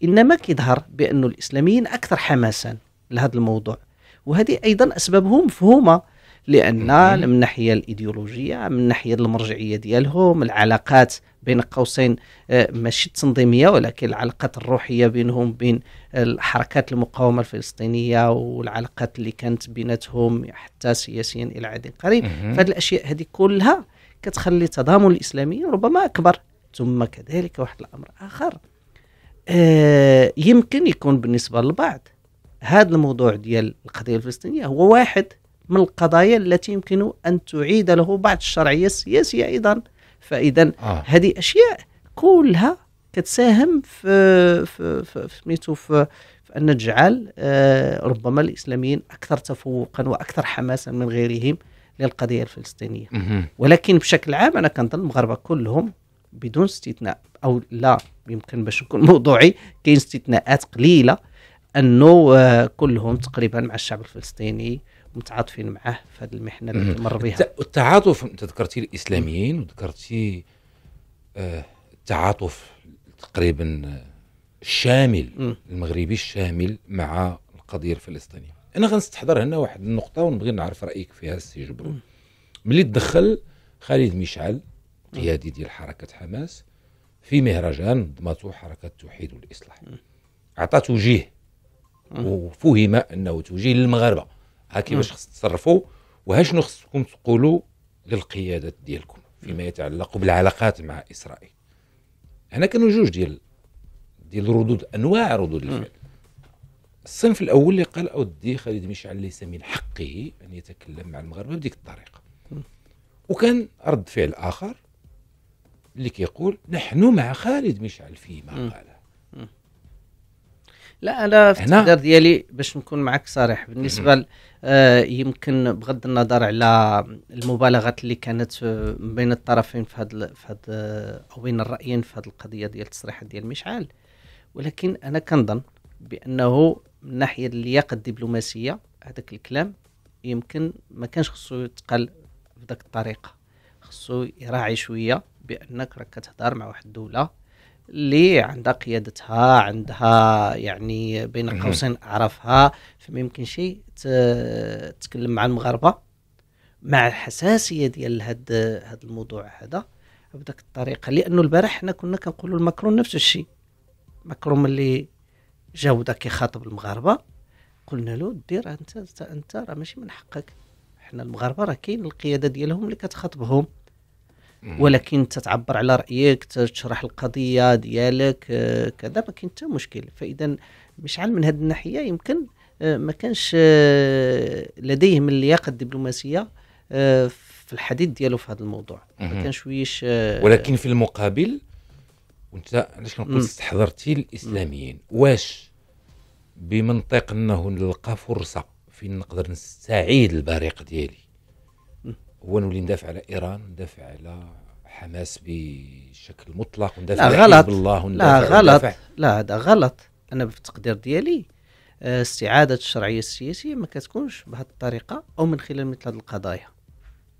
انما كيظهر بانه الاسلاميين اكثر حماسا لهذا الموضوع وهذه ايضا اسبابهم مفهومه لان من الناحيه الايديولوجيه من الناحيه المرجعيه ديالهم العلاقات بين قوسين آه، ماشي التنظيميه ولكن العلاقات الروحيه بينهم بين الحركات المقاومه الفلسطينيه والعلاقات اللي كانت بيناتهم حتى سياسيا الى عهد قريب فهذه الاشياء هذه كلها كتخلي تضامن الاسلاميين ربما اكبر ثم كذلك واحد الامر اخر آه، يمكن يكون بالنسبة للبعض هذا الموضوع ديال القضية الفلسطينية هو واحد من القضايا التي يمكن أن تعيد له بعض الشرعية السياسية أيضا فإذا آه. هذه أشياء كلها كتساهم في في في, في, في ان نجعل آه، ربما الاسلاميين اكثر تفوقا واكثر حماسا من غيرهم للقضيه الفلسطينيه ولكن بشكل عام انا كنظن المغاربه كلهم بدون استثناء او لا يمكن باش نكون موضوعي كاين استثناءات قليله انه آه، كلهم تقريبا مع الشعب الفلسطيني متعاطفين معه في هذه المحنه اللي مر بها التعاطف انت ذكرتي الاسلاميين وذكرتي آه، التعاطف تقريبا آه، الشامل المغربي الشامل مع القضيه الفلسطينيه انا غنستحضر هنا واحد النقطه ونبغي نعرف رايك فيها السي جبرون ملي تدخل خالد مشعل قيادي ديال حركه حماس في مهرجان ضمته حركه التوحيد والاصلاح اعطى توجيه وفهم انه توجيه للمغاربه ها كيفاش خص تصرفوا وها شنو خصكم تقولوا للقيادات ديالكم فيما يتعلق بالعلاقات مع اسرائيل هنا كانوا جوج ديال ديال الردود انواع ردود الفعل الصنف الاول اللي قال اودي خالد مشعل ليس من حقه ان يتكلم مع المغاربه بديك الطريقه وكان رد فعل اخر اللي كيقول نحن مع خالد مشعل فيما قاله لا انا في التقدير ديالي باش نكون معك صريح بالنسبه آه يمكن بغض النظر على المبالغات اللي كانت آه، بين الطرفين في هذا في هذا آه، او بين الرايين في هذه القضيه ديال التصريحات ديال مشعل ولكن انا كنظن بانه من ناحيه اللياقه الدبلوماسيه هذاك الكلام يمكن ما كانش خصو يتقال بداك الطريقه خصو يراعي شويه بانك راك كتهضر مع واحد الدوله اللي عندها قيادتها عندها يعني بين قوسين اعرفها فما شيء تتكلم مع المغاربه مع الحساسيه ديال هاد هاد الموضوع هذا بدك الطريقه لانه البارح حنا كنا كنقولوا لماكرون نفس الشيء ماكرون ملي جا ودا كيخاطب المغاربه قلنا له دير انت انت راه ماشي من حقك حنا المغاربه راه كاين القياده ديالهم اللي كتخاطبهم ولكن تتعبر على رايك تشرح القضيه ديالك آه، كذا ما كاين حتى مشكل فاذا مشعل من هذه الناحيه يمكن آه، ما كانش آه، لديهم اللياقه الدبلوماسيه في الحديث ديالو في هذا الموضوع ما كانش ويش ولكن في المقابل وانت علاش كنقول استحضرتي الاسلاميين واش بمنطق انه نلقى فرصه فين نقدر نستعيد البريق ديالي هو نولي ندافع على ايران ندافع على حماس بشكل مطلق وندافع لا غلط بالله لا غلط لا هذا غلط انا في التقدير ديالي آه، استعاده الشرعيه السياسيه ما كتكونش بهذه الطريقه او من خلال مثل هذه القضايا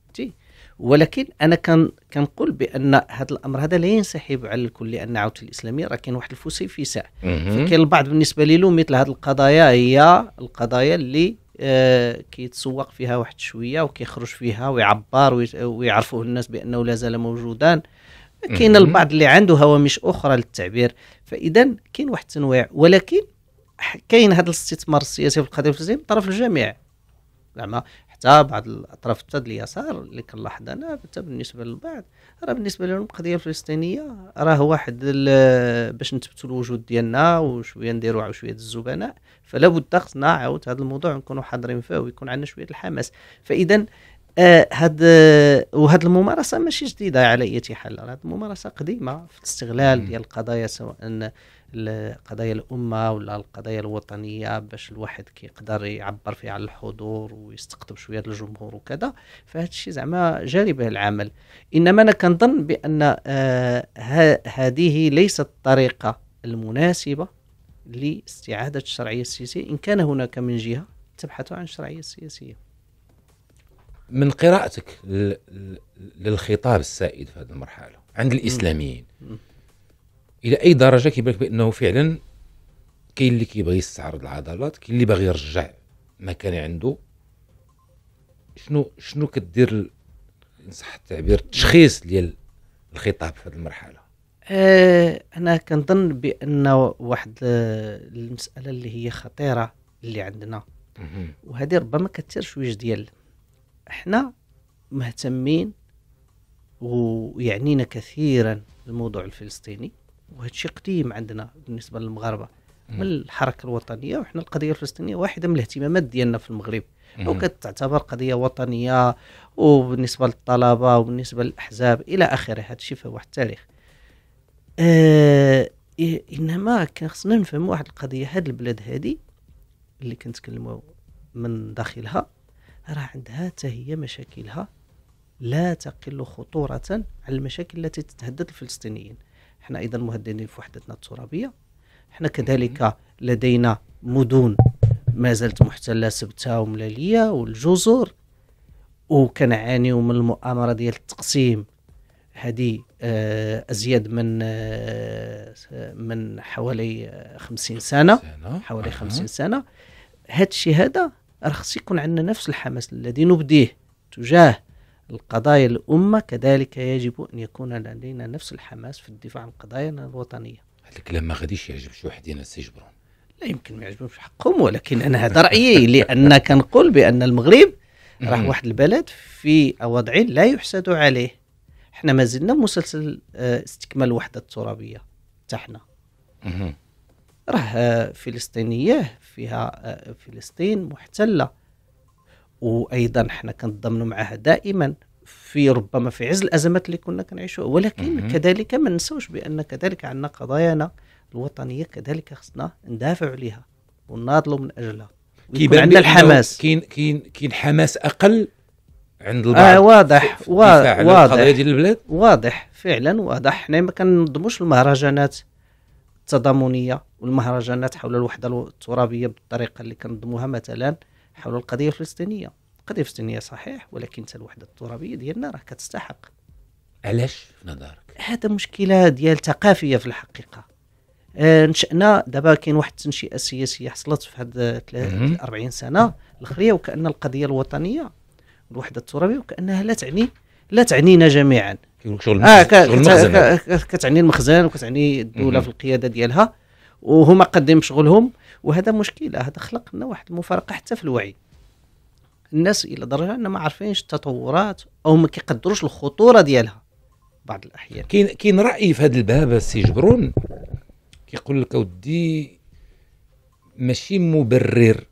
فهمتي ولكن انا كان كنقول بان هذا الامر هذا لا ينسحب على الكل لان عوده الاسلاميه راه كاين واحد الفسيفساء فكاين البعض بالنسبه له مثل هذه القضايا هي القضايا اللي آه، كيتسوق فيها واحد شويه وكيخرج فيها ويعبر ويعرفوه الناس بانه لا زال موجودان كاين البعض اللي عنده هوامش اخرى للتعبير فاذا كاين واحد التنويع ولكن كاين هذا الاستثمار السياسي في القضيه الفلسطينيه من طرف الجميع زعما حتى بعض الاطراف حتى اليسار اللي كنلاحظ انا حتى بالنسبه للبعض راه بالنسبه لهم القضيه الفلسطينيه راه واحد باش نثبتوا الوجود ديالنا وشويه نديروا شويه الزبناء فلا بد خصنا عاود هذا الموضوع نكونوا حاضرين فيه ويكون عندنا شويه الحماس فاذا آه هاد وهاد الممارسه ماشي جديده على اي حال هاد الممارسه قديمه في الاستغلال ديال القضايا سواء لقضايا الأمة ولا القضايا الوطنية باش الواحد كيقدر يعبر فيه على الحضور ويستقطب شوية الجمهور وكذا فهذا الشيء زعما جاري به العمل إنما أنا كنظن بأن آه، هذه ليست الطريقة المناسبة لاستعادة الشرعية السياسية إن كان هناك من جهة تبحث عن الشرعية السياسية من قراءتك للخطاب السائد في هذه المرحلة عند الإسلاميين الى اي درجه كيبان لك بانه فعلا كاين اللي كيبغي يستعرض العضلات كاين اللي باغي يرجع ما كان عنده شنو شنو كدير ان صح التعبير التشخيص ديال الخطاب في هذه المرحله أه انا كنظن بان واحد المساله اللي هي خطيره اللي عندنا وهذه ربما شويه ديال احنا مهتمين ويعنينا كثيرا الموضوع الفلسطيني وهذا شيء قديم عندنا بالنسبه للمغاربه من الحركه الوطنيه وحنا القضيه الفلسطينيه واحده من الاهتمامات ديالنا في المغرب وكتعتبر قضيه وطنيه وبالنسبه للطلبه وبالنسبه للاحزاب الى اخره هذا الشيء فيه واحد التاريخ آه انما كان خصنا نفهموا واحد القضيه هاد البلاد هادي اللي كنتكلموا من داخلها راه عندها حتى هي مشاكلها لا تقل خطوره على المشاكل التي تتهدد الفلسطينيين احنا ايضا مهددين في وحدتنا الترابيه احنا كذلك لدينا مدن ما زالت محتله سبته وملاليه والجزر وكنعانيو من المؤامره ديال التقسيم هذه آه، ازيد من آه، من حوالي 50 سنه حوالي 50 سنه هذا الشيء هذا راه خص يكون عندنا نفس الحماس الذي نبديه تجاه القضايا الأمة كذلك يجب أن يكون لدينا نفس الحماس في الدفاع عن قضايانا الوطنيه. هذا الكلام ما غاديش يعجب شي واحد الناس لا يمكن ما يعجبهمش حقهم ولكن أنا هذا رأيي لأن كنقول بأن المغرب راه واحد البلد في وضع لا يحسد عليه. احنا ما زلنا مسلسل آه، استكمال الوحدة الترابية تحنا راه آه، فلسطينية فيها آه، فلسطين محتلة. وايضا حنا كنضمنوا معها دائما في ربما في عز الازمات اللي كنا كنعيشوها ولكن كذلك ما ننسوش بان كذلك عندنا قضايانا الوطنيه كذلك خصنا ندافعوا عليها ونناضلوا من اجلها كيبان عندنا الحماس كاين كاين كاين حماس اقل عند البعض آه واضح واضح واضح ديال البلاد واضح فعلا واضح حنا ما كننظموش المهرجانات التضامنيه والمهرجانات حول الوحده الترابيه بالطريقه اللي كنظموها مثلا حول القضيه الفلسطينيه القضيه الفلسطينيه صحيح ولكن الوحده الترابيه ديالنا راه كتستحق علاش في نظرك هذا مشكله ديال ثقافيه في الحقيقه آه نشأنا دابا كاين واحد التنشئه السياسية حصلت في هاد 40 سنه الاخريه وكان القضيه الوطنيه الوحده الترابيه وكانها لا تعني لا تعنينا جميعا شغل آه ك... شغل المخزن كتعني المخزن وكتعني الدوله مم. في القياده ديالها وهما قدم شغلهم وهذا مشكله هذا خلق لنا واحد المفارقه حتى في الوعي الناس الى درجه ان ما عارفينش التطورات او ما كيقدروش الخطوره ديالها بعض الاحيان كاين كاين راي في هذا الباب السي جبرون كيقول لك اودي ماشي مبرر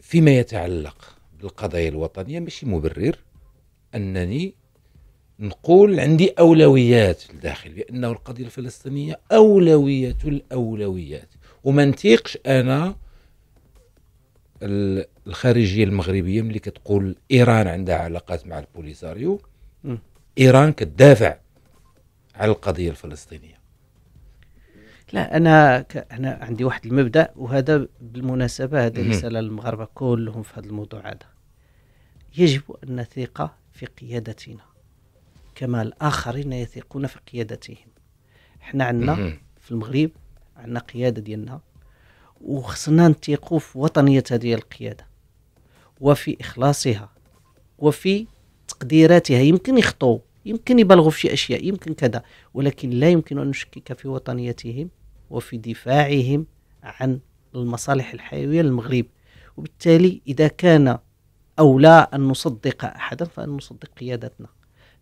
فيما يتعلق بالقضايا الوطنيه ماشي مبرر انني نقول عندي أولويات الداخل لأنه القضية الفلسطينية أولوية الأولويات وما نتيقش أنا الخارجية المغربية ملي كتقول إيران عندها علاقات مع البوليساريو إيران كتدافع على القضية الفلسطينية لا انا ك... انا عندي واحد المبدا وهذا بالمناسبه هذا رساله للمغاربه كلهم في هذا الموضوع هذا يجب ان نثق في قيادتنا كما الآخرين يثقون في قيادتهم احنا عندنا في المغرب عندنا قيادة ديالنا وخصنا نثيقوا في وطنية هذه القيادة وفي إخلاصها وفي تقديراتها يمكن يخطوا يمكن يبالغوا في شي أشياء يمكن كذا ولكن لا يمكن أن نشكك في وطنيتهم وفي دفاعهم عن المصالح الحيوية للمغرب وبالتالي إذا كان أو لا أن نصدق أحدا فأن نصدق قيادتنا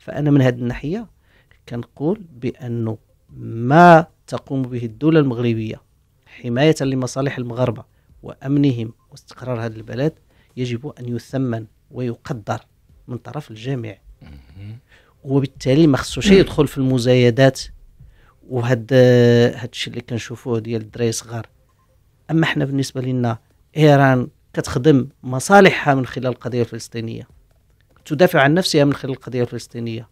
فأنا من هذه الناحية كنقول بأنه ما تقوم به الدولة المغربية حماية لمصالح المغاربة وأمنهم واستقرار هذا البلد يجب أن يثمن ويقدر من طرف الجميع وبالتالي ما خصوش يدخل في المزايدات وهاد هاد الشيء اللي كنشوفوه ديال الدراري صغار اما حنا بالنسبه لنا ايران كتخدم مصالحها من خلال القضيه الفلسطينيه تدافع عن نفسها من خلال القضية الفلسطينية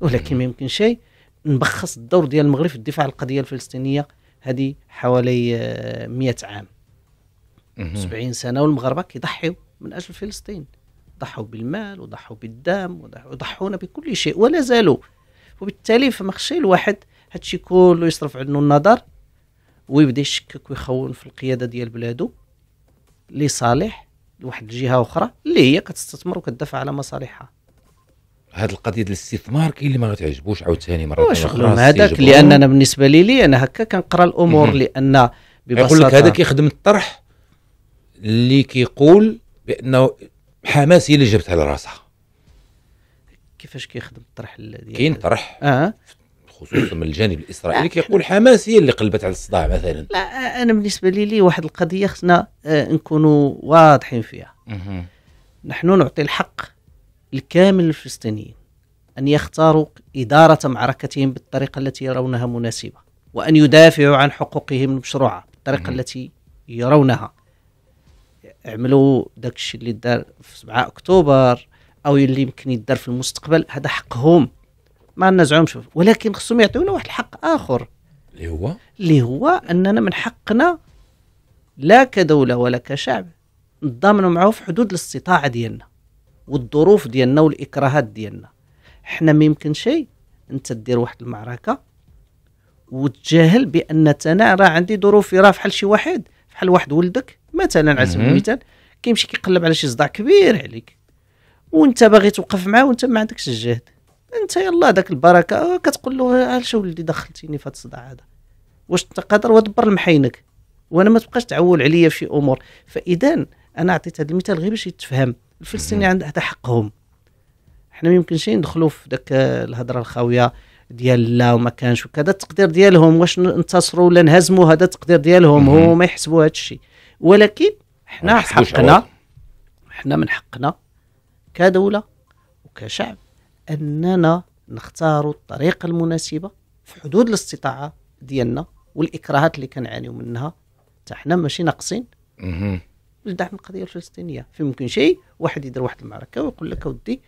ولكن ما يمكن شيء نبخص الدور ديال المغرب في الدفاع عن القضية الفلسطينية هذه حوالي 100 آه، عام 70 سنة والمغاربة كيضحيو من أجل فلسطين ضحوا بالمال وضحوا بالدم وضحونا بكل شيء ولا زالوا وبالتالي فما خشي الواحد هادشي كله يصرف عنه النظر ويبدا يشكك ويخون في القياده ديال بلادو لصالح لواحد الجهه اخرى اللي هي كتستثمر وكتدافع على مصالحها هذه القضيه ديال الاستثمار كاين اللي ما غتعجبوش عاوتاني مره واش شغلهم هذاك لان انا بالنسبه لي لي انا هكا كنقرا الامور لان ببساطه يقول لك هذا كيخدم الطرح اللي كيقول بانه حماس هي اللي جبتها لراسها كيفاش كيخدم الطرح ديال كاين طرح اه خصوصا من الجانب الاسرائيلي كيقول حماس هي اللي قلبت على الصداع مثلا لا انا بالنسبه لي لي واحد القضيه خصنا آه، نكونوا واضحين فيها نحن نعطي الحق الكامل للفلسطينيين ان يختاروا اداره معركتهم بالطريقه التي يرونها مناسبه وان يدافعوا عن حقوقهم المشروعه بالطريقه التي يرونها عملوا داك الشيء اللي دار في 7 اكتوبر او اللي يمكن يدار في المستقبل هذا حقهم ما نزعمش ولكن خصهم يعطيونا واحد الحق اخر اللي هو اللي هو اننا من حقنا لا كدوله ولا كشعب نتضامنوا معه في حدود الاستطاعه ديالنا والظروف ديالنا والاكراهات ديالنا حنا ما يمكن شيء انت دير واحد المعركه وتجاهل بان انا راه عندي ظروفي راه فحال شي واحد فحال واحد ولدك مثلا على سبيل المثال كيمشي كيقلب على شي صداع كبير عليك وانت باغي توقف معاه وانت ما عندكش الجهد انت يلا داك البركه كتقول له علاش ولدي دخلتيني في هذا الصداع هذا واش انت قادر ودبر المحينك وانا ما تبقاش تعول عليا في امور فاذا انا عطيت هذا المثال غير باش يتفهم الفلسطيني عند هذا حقهم حنا ما يمكنش ندخلوا في داك الهضره الخاويه ديال لا وما كانش وكذا التقدير ديالهم واش ننتصروا ولا نهزموا هذا التقدير ديالهم هو ما يحسبوا هذا الشيء ولكن حنا حقنا حنا من حقنا كدوله وكشعب اننا نختاروا الطريقه المناسبه في حدود الاستطاعه ديالنا والاكراهات اللي كنعانيو منها حتى حنا ماشي ناقصين لدعم القضيه الفلسطينيه في ممكن شيء واحد يدير واحد المعركه ويقول لك اودي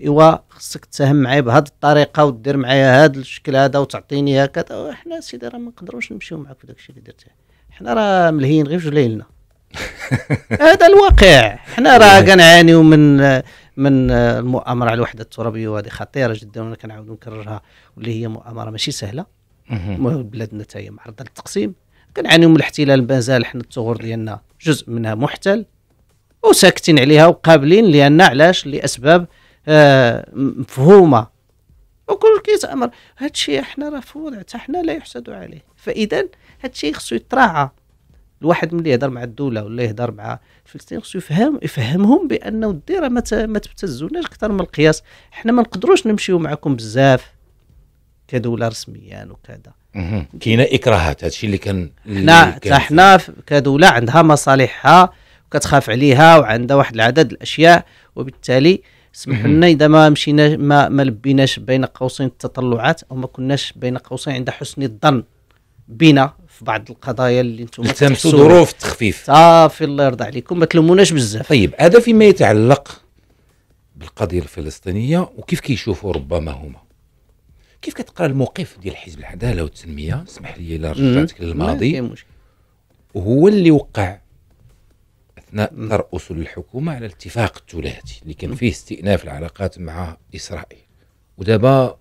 ايوا خصك تساهم معايا بهذه الطريقه ودير معايا هذا الشكل هذا وتعطيني هكذا حنا سيدي راه ما نقدروش نمشيو معاك في داك الشيء اللي درتيه حنا راه ملهيين غير في جليلنا *laughs* هذا الواقع حنا راه إيه. كنعانيو من من آه، المؤامره على الوحده الترابيه وهذه خطيره جدا وانا كنعاود نكررها واللي هي مؤامره ماشي سهله بلادنا حتى هي معرضه للتقسيم كنعانيو من الاحتلال مازال حنا الثغور ديالنا جزء منها محتل وساكتين عليها وقابلين لان علاش لاسباب آه مفهومه وكل كيتامر هادشي حنا راه في وضع حتى حنا لا يحسد عليه فاذا هادشي خصو يتراعى الواحد ملي يهضر مع الدوله ولا يهضر مع فلسطين خصو يفهم يفهمهم بانه الديره ما ما تبتزوناش اكثر من القياس حنا ما نقدروش نمشيو معكم بزاف كدوله رسميا وكذا كاينه اكراهات هادشي اللي كان حنا حنا كدوله عندها مصالحها وكتخاف عليها وعندها واحد العدد الاشياء وبالتالي سمحوا لنا اذا ما مشينا ما, ما لبيناش بين قوسين التطلعات او ما كناش بين قوسين عند حسن الظن بنا في بعض القضايا اللي انتم التمسوا ظروف التخفيف صافي آه، الله يرضى عليكم ما تلوموناش بزاف طيب هذا فيما يتعلق بالقضيه الفلسطينيه وكيف كيشوفوا ربما هما كيف كتقرا الموقف ديال حزب العداله والتنميه اسمح لي الا رجعتك للماضي وهو اللي وقع اثناء ترأس الحكومه على الاتفاق الثلاثي اللي كان فيه استئناف العلاقات مع اسرائيل ودابا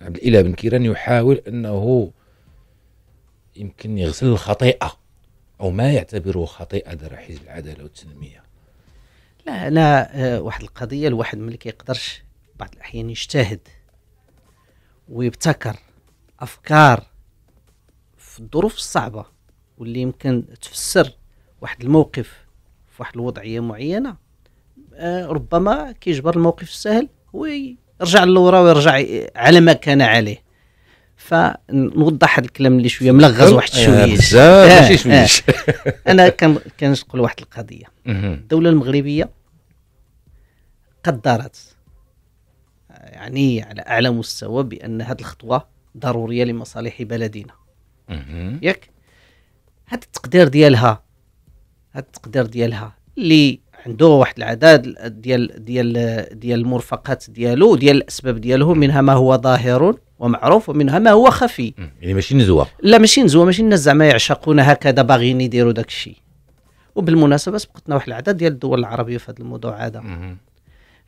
عبد الاله بن كيران يحاول انه يمكن يغسل الخطيئه او ما يعتبره خطيئه دار حزب العداله والتنميه لا انا آه، واحد القضيه الواحد ملي كيقدرش بعض الاحيان يجتهد ويبتكر افكار في الظروف الصعبه واللي يمكن تفسر واحد الموقف في واحد الوضعيه معينه آه، ربما كيجبر الموقف السهل ويرجع للورا ويرجع على ما كان عليه فنوضح هذا الكلام اللي شويه ملغز واحد آه، شويه بزاف آه، ماشي شويه آه. انا كنقول واحد القضيه الدوله المغربيه قدرت يعني على اعلى مستوى بان هذه الخطوه ضروريه لمصالح بلدنا ياك هذا التقدير ديالها هذا التقدير ديالها اللي عنده واحد العدد ديال ديال ديال المرفقات ديالو ديال الاسباب ديالهم منها ما هو ظاهر ومعروف ومنها ما هو خفي يعني ماشي نزوه لا ماشي نزوه ماشي الناس زعما يعشقون هكذا باغيين يديروا داك الشيء وبالمناسبه سبقتنا واحد العدد ديال الدول العربيه في هذا الموضوع هذا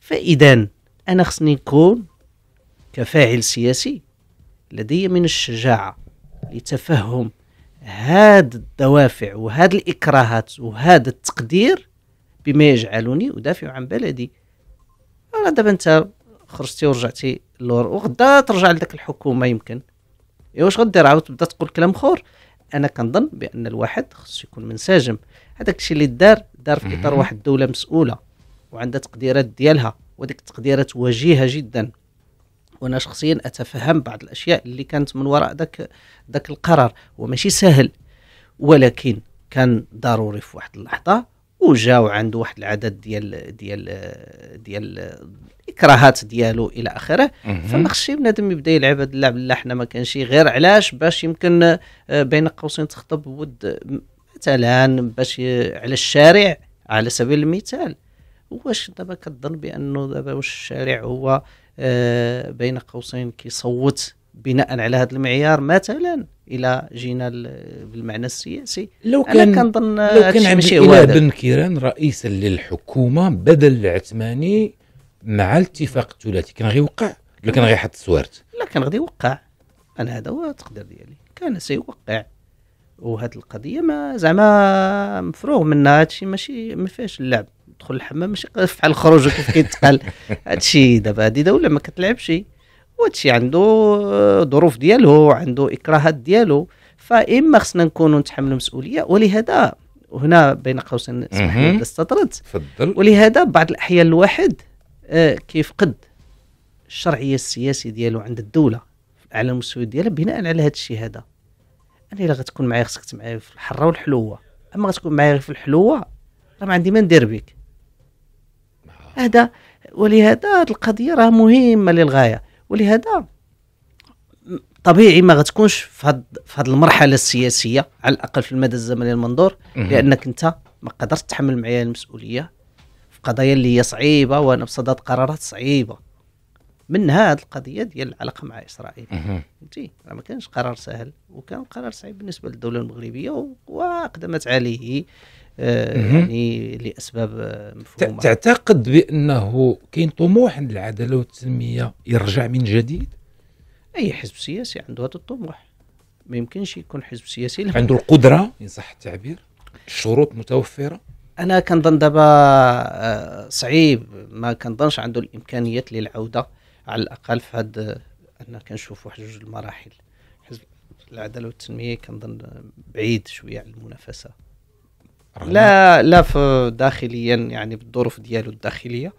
فاذا انا خصني نكون كفاعل سياسي لدي من الشجاعه لتفهم هاد الدوافع وهاد الاكراهات وهذا التقدير بما يجعلني ادافع عن بلدي راه دابا انت خرجتي ورجعتي اللور وغدا ترجع لذاك الحكومه يمكن ايوا واش غدير عاود تبدا تقول كلام خور انا كنظن بان الواحد خصو يكون منسجم هذاك الشيء اللي دار دار في اطار واحد الدوله مسؤوله وعندها تقديرات ديالها وديك التقديرات وجيهه جدا وانا شخصيا اتفهم بعض الاشياء اللي كانت من وراء ذاك ذاك القرار هو ماشي سهل ولكن كان ضروري في واحد اللحظه وجاو عنده واحد العدد ديال ديال ديال الاكراهات ديالو الى اخره فما خصش بنادم يبدا يلعب هذا اللعب لا حنا ما كانش غير علاش باش يمكن آه، بين قوسين تخطب ود مثلا باش على الشارع على سبيل المثال واش دابا كظن بانه دابا واش الشارع هو آه، بين قوسين كيصوت بناء على هذا المعيار مثلا الى جينا بالمعنى السياسي لو كان انا كنظن لو كان عندي إلى بن كيران رئيسا للحكومه بدل العثماني مع الاتفاق الثلاثي كان غيوقع ولا كان غيحط السوارت لا كان غادي يوقع انا هذا هو التقدير ديالي كان سيوقع وهذه القضيه ما زعما مفروغ منها هادشي ماشي ما فيهاش اللعب دخل الحمام ماشي فحال الخروج كيف كيتقال *laughs* هادشي دابا هادي دوله ما كتلعبش وهادشي عنده آه، ظروف ديالو عنده اكراهات ديالو فاما خصنا نكونوا نتحملوا مسؤوليه ولهذا هنا بين قوسين اسمح لي استطردت ولهذا بعض الاحيان الواحد آه، كيفقد الشرعيه السياسي ديالو عند الدوله على المستوى ديالها بناء على هذا الشيء هذا انا الا غتكون معايا خصك معايا في الحره والحلوه اما غتكون معايا في الحلوه راه ما عندي ما ندير بك آه. هذا ولهذا القضيه راه مهمه للغايه ولهذا طبيعي ما غتكونش في هاد في هاد المرحله السياسيه على الاقل في المدى الزمني المنظور لانك انت ما قدرت تحمل معايا المسؤوليه في قضايا اللي هي صعيبه وانا بصدد قرارات صعيبه منها هاد القضيه ديال العلاقه مع اسرائيل فهمتي راه ما كانش قرار سهل وكان قرار صعيب بالنسبه للدوله المغربيه واقدمت عليه آه، يعني لاسباب آه، مفهومه تعتقد بانه كاين طموح عند العداله والتنميه يرجع من جديد اي حزب سياسي عنده هذا الطموح ما يمكنش يكون حزب سياسي لهم. عنده القدره ان صح التعبير الشروط متوفره انا كنظن دابا آه، صعيب ما كنظنش عنده الامكانيات للعوده على الاقل في هذا انا كنشوف واحد جوج المراحل حزب العداله والتنميه كنظن بعيد شويه على المنافسه لا لا في داخليا يعني بالظروف ديالو الداخليه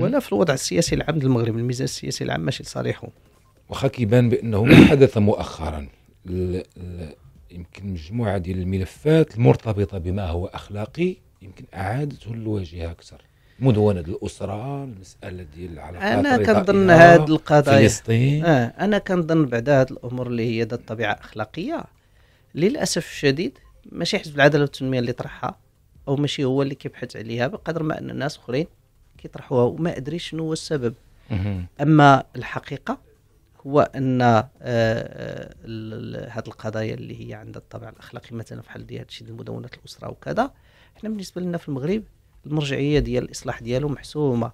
ولا في الوضع السياسي العام للمغرب الميزان السياسي العام ماشي لصالحه واخا كيبان بانه ما حدث مؤخرا ل... ل... يمكن مجموعه ديال الملفات المرتبطه بما هو اخلاقي يمكن اعادته للواجهه اكثر مدونه الاسره المساله ديال العلاقات انا كنظن هاد القضايا فلسطين آه انا كنظن بعد هاد الامور اللي هي ذات طبيعه اخلاقيه للاسف الشديد ماشي حزب العداله والتنميه اللي طرحها او ماشي هو اللي كيبحث عليها بقدر ما ان الناس اخرين كيطرحوها وما ادري شنو هو السبب اما الحقيقه هو ان هذه آه، آه، القضايا اللي هي عندها الطابع الاخلاقي مثلا بحال ديال هادشي ديال الاسره وكذا حنا بالنسبه لنا في المغرب المرجعيه ديال الاصلاح ديالو محسومه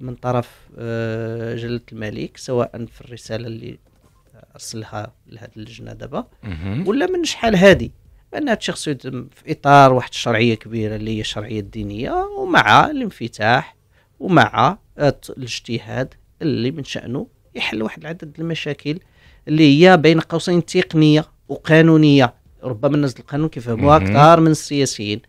من طرف آه، جلاله الملك سواء في الرساله اللي ارسلها لهذه اللجنه دابا ولا من شحال هذه بانها تشخص في اطار واحد الشرعيه كبيره اللي هي الشرعيه الدينيه ومع الانفتاح ومع الاجتهاد اللي من شانه يحل واحد العدد المشاكل اللي هي بين قوسين تقنيه وقانونيه ربما الناس القانون كيفهموها اكثر من السياسيين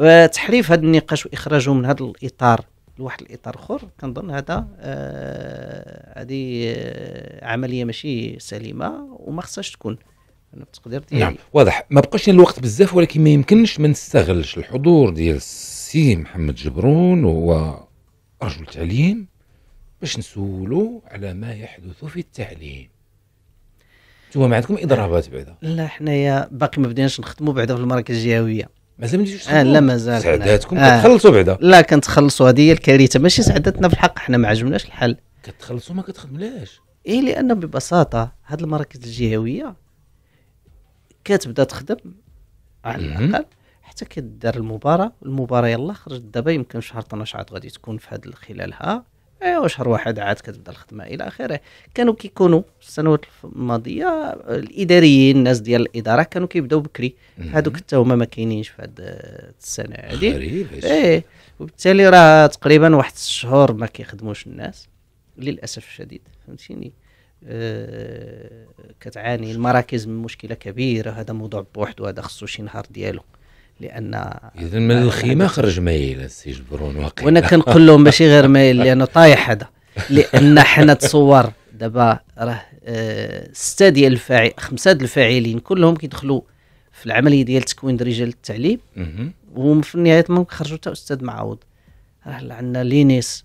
آه، تحريف هذا النقاش واخراجه من هذا الاطار لواحد الاطار اخر كنظن هذا آه، هذه آه، عمليه ماشي سليمه وما خصهاش تكون التقدير ديالي نعم واضح ما بقاش الوقت بزاف ولكن ما يمكنش ما نستغلش الحضور ديال السي محمد جبرون وهو رجل تعليم باش نسولو على ما يحدث في التعليم انتم ما عندكم اضرابات بعدا لا حنايا باقي ما بديناش نخدموا بعدا في المراكز الجهويه مازال ما بديتوش اه لا مازال سعداتكم آه. كتخلصوا بعدا لا كنتخلصوا هذه هي الكارثه ماشي سعادتنا في الحق حنا ما عجبناش الحل كتخلصوا ما كتخدملاش ايه لان ببساطه هاد المراكز الجهويه كتبدا تخدم على الاقل حتى كدار المباراه المباراه يلا خرجت دابا يمكن شهر 12 عاد غادي تكون في هذا خلالها ايوا شهر واحد عاد كتبدا الخدمه الى اخره كانوا كيكونوا السنوات الماضيه الاداريين الناس ديال الاداره كانوا كيبداو بكري هادوك حتى هما ما كاينينش في هذه السنه هذه ايه وبالتالي راه تقريبا واحد الشهور ما كيخدموش الناس للاسف الشديد فهمتيني آه، كتعاني المراكز من مشكله كبيره هذا موضوع بوحدو هذا خصو شي نهار ديالو لان اذا من آه، الخيمه خرج مايل السي جبرون واقيلا وانا كنقول لهم ماشي غير *laughs* مايل لانه طايح هذا لان حنا تصور دابا راه آه، سته ديال الفاعل خمسه ديال الفاعلين كلهم كيدخلوا في العمليه ديال تكوين رجال التعليم وفي نهايه ممكن خرجوا حتى استاذ معوض راه عندنا لينيس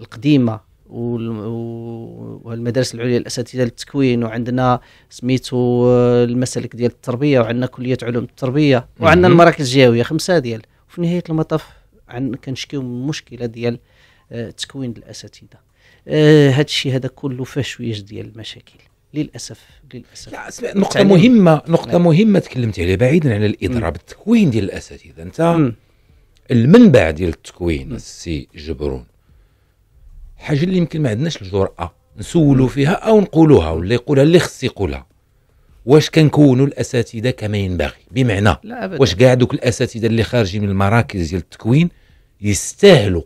القديمه والمدارس العليا الاساتذه للتكوين وعندنا سميتو آه، المسالك ديال التربيه وعندنا كليه علوم التربيه وعندنا المراكز الجهويه خمسه ديال وفي نهايه المطاف كنشكيو من مشكله ديال آه، تكوين الاساتذه هذا آه، الشيء هذا كله فيه شويه ديال المشاكل للاسف للاسف لا نقطه تعليم. مهمه نقطه لا. نعم. مهمه تكلمت عليها بعيدا على الاضراب التكوين ديال الاساتذه انت م. المنبع ديال التكوين السي جبرون الحاجه اللي يمكن ما عندناش الجرأه نسولوا فيها او نقولوها ولا يقولها اللي خص يقولها واش كنكونوا الاساتذه كما ينبغي بمعنى واش كاع دوك الاساتذه اللي خارجين من المراكز ديال التكوين يستاهلوا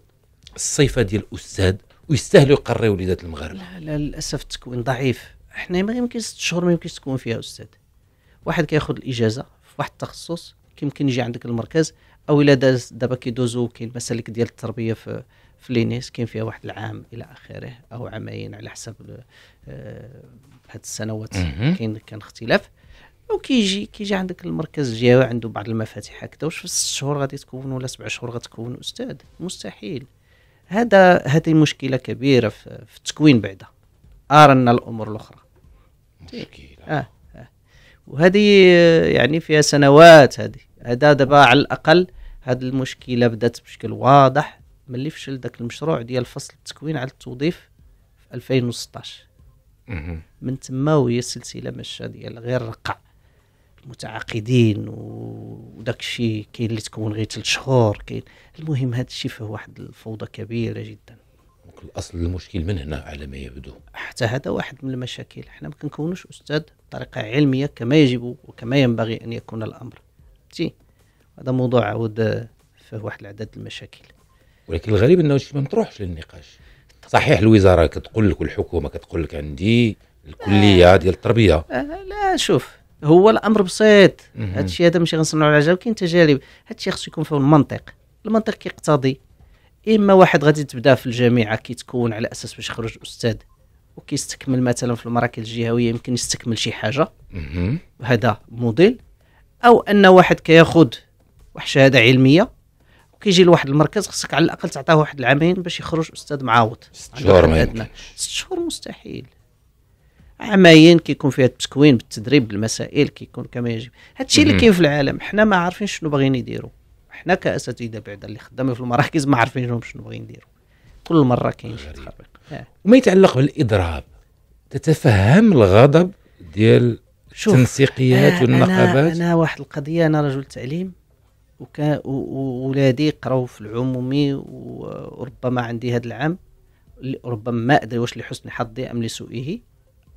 الصفه ديال الاستاذ ويستاهلوا يقريو وليدات المغرب لا, لا للاسف التكوين ضعيف احنا ما يمكن ست شهور ما يمكنش تكون فيها استاذ واحد كياخذ الاجازه في واحد التخصص كيمكن يجي عندك المركز او الا داز دابا كيدوزو كاين المسالك ديال التربيه في في لينيس كاين فيها واحد العام الى اخره او عامين على حسب آه، هاد السنوات كاين كان اختلاف وكيجي كيجي عندك المركز جاوا عنده بعض المفاتيح هكذا واش في ست شهور غادي تكون ولا سبع شهور غتكون استاذ مستحيل هذا هذه مشكله كبيره في, في التكوين بعدا ارنا الامور الاخرى مشكله آه. آه. وهذه آه، يعني فيها سنوات هذه هذا دابا على الاقل هذه المشكله بدات بشكل واضح ملي فشل داك المشروع ديال فصل التكوين على التوظيف في 2016 من تما وهي سلسله ماشيه ديال غير رقع متعاقدين وداك الشيء كاين اللي تكون غير ثلاث شهور كاين المهم هذا الشيء فيه واحد الفوضى كبيره جدا الاصل المشكل من هنا على ما يبدو حتى هذا واحد من المشاكل حنا ما كنكونوش استاذ بطريقه علميه كما يجب وكما ينبغي ان يكون الامر تي هذا موضوع عاود فيه واحد العدد المشاكل ولكن الغريب انه شيء ما مطروحش للنقاش صحيح الوزاره كتقول لك والحكومه كتقول لك عندي الكليه آه. ديال التربيه آه، لا شوف هو الامر بسيط هادشي هذا ماشي غنصنعوا جال كاين تجارب هادشي خصو يكون فيه المنطق المنطق كيقتضي اما واحد غادي تبدا في الجامعه كيتكون على اساس باش يخرج استاذ وكيستكمل مثلا في المراكز الجهويه يمكن يستكمل شي حاجه هذا موديل او ان واحد كياخذ واحد شهاده علميه وكيجي لواحد المركز خصك على الاقل تعطيه واحد العامين باش يخرج استاذ معاوض ست شهور ست شهور مستحيل عامين كيكون فيها التكوين بالتدريب بالمسائل كيكون كما يجب هادشي اللي كاين في العالم حنا ما عارفين شنو باغيين يديروا حنا كاساتذه بعدا اللي خدامين في المراكز ما عارفين شنو باغيين يديروا كل مره كاين شي تخربيق اه. وما يتعلق بالاضراب تتفهم الغضب ديال التنسيقيات اه، والنقابات أنا, انا واحد القضيه انا رجل تعليم وولادي قراو في العمومي وربما عندي هذا العام ربما ما ادري واش لحسن حظي ام لسوئه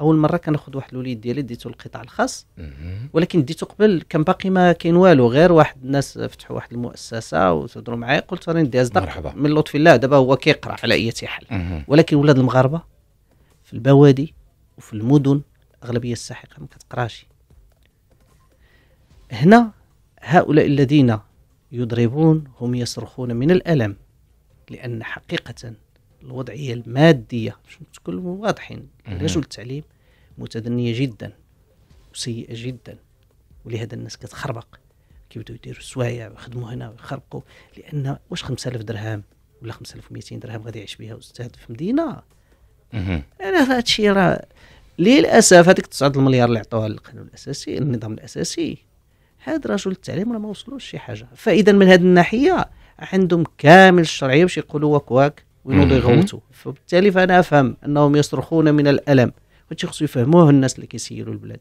اول مره كناخذ واحد الوليد ديالي ديته القطاع الخاص ولكن ديته قبل كان باقي ما كاين والو غير واحد الناس فتحوا واحد المؤسسه وتهضروا معايا قلت راني ندي مرحبا من لطف الله دابا هو كيقرا على اي حال ولكن ولاد المغاربه في البوادي وفي المدن الاغلبيه الساحقه ما كتقراش هنا هؤلاء الذين يضربون هم يصرخون من الألم لأن حقيقة الوضعية المادية باش نتكلموا واضحين رجل التعليم متدنية جدا وسيئة جدا ولهذا الناس كتخربق كيبداو يديروا السوايع ويخدموا هنا ويخربقوا لان واش 5000 درهم ولا 5200 درهم غادي يعيش بها استاذ في مدينه انا هذا الشيء راه للاسف هذيك 9 المليار اللي عطوها للقانون الاساسي النظام الاساسي هذا رجل التعليم راه ما وصلوش شي حاجه فاذا من هذه الناحيه عندهم كامل الشرعيه باش يقولوا واك واك وينوضوا يغوتوا فبالتالي فانا افهم انهم يصرخون من الالم وهادشي خصو يفهموه الناس اللي كيسيروا البلاد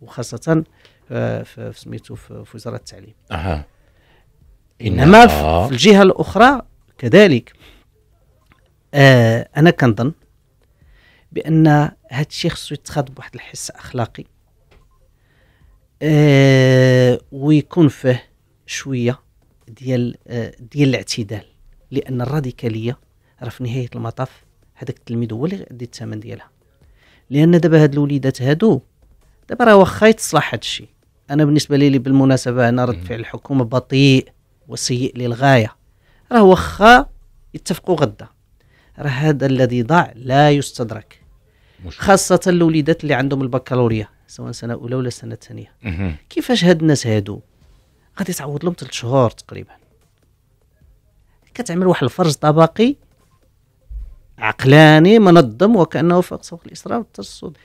وخاصه آه، في سميتو في وزاره التعليم اها انما آه. في الجهه الاخرى كذلك آه انا كنظن بان هادشي خصو يتخاض بواحد الحس اخلاقي آه، ويكون فيه شويه ديال آه ديال الاعتدال لان الراديكاليه راه في نهايه المطاف هذاك التلميذ هو اللي غادي الثمن ديالها لان دابا هاد الوليدات هادو دابا راه واخا يتصلح هاد الشيء انا بالنسبه لي بالمناسبه انا رد فعل الحكومه بطيء وسيء للغايه راه واخا يتفقوا غدا راه هذا الذي ضاع لا يستدرك خاصه الوليدات اللي عندهم البكالوريا سواء سنه اولى ولا سنه ثانيه كيفاش هاد الناس هادو غادي تعوض لهم ثلاث شهور تقريبا كتعمل واحد الفرز طبقي عقلاني منظم وكانه فوق سوق الاسراء والترصد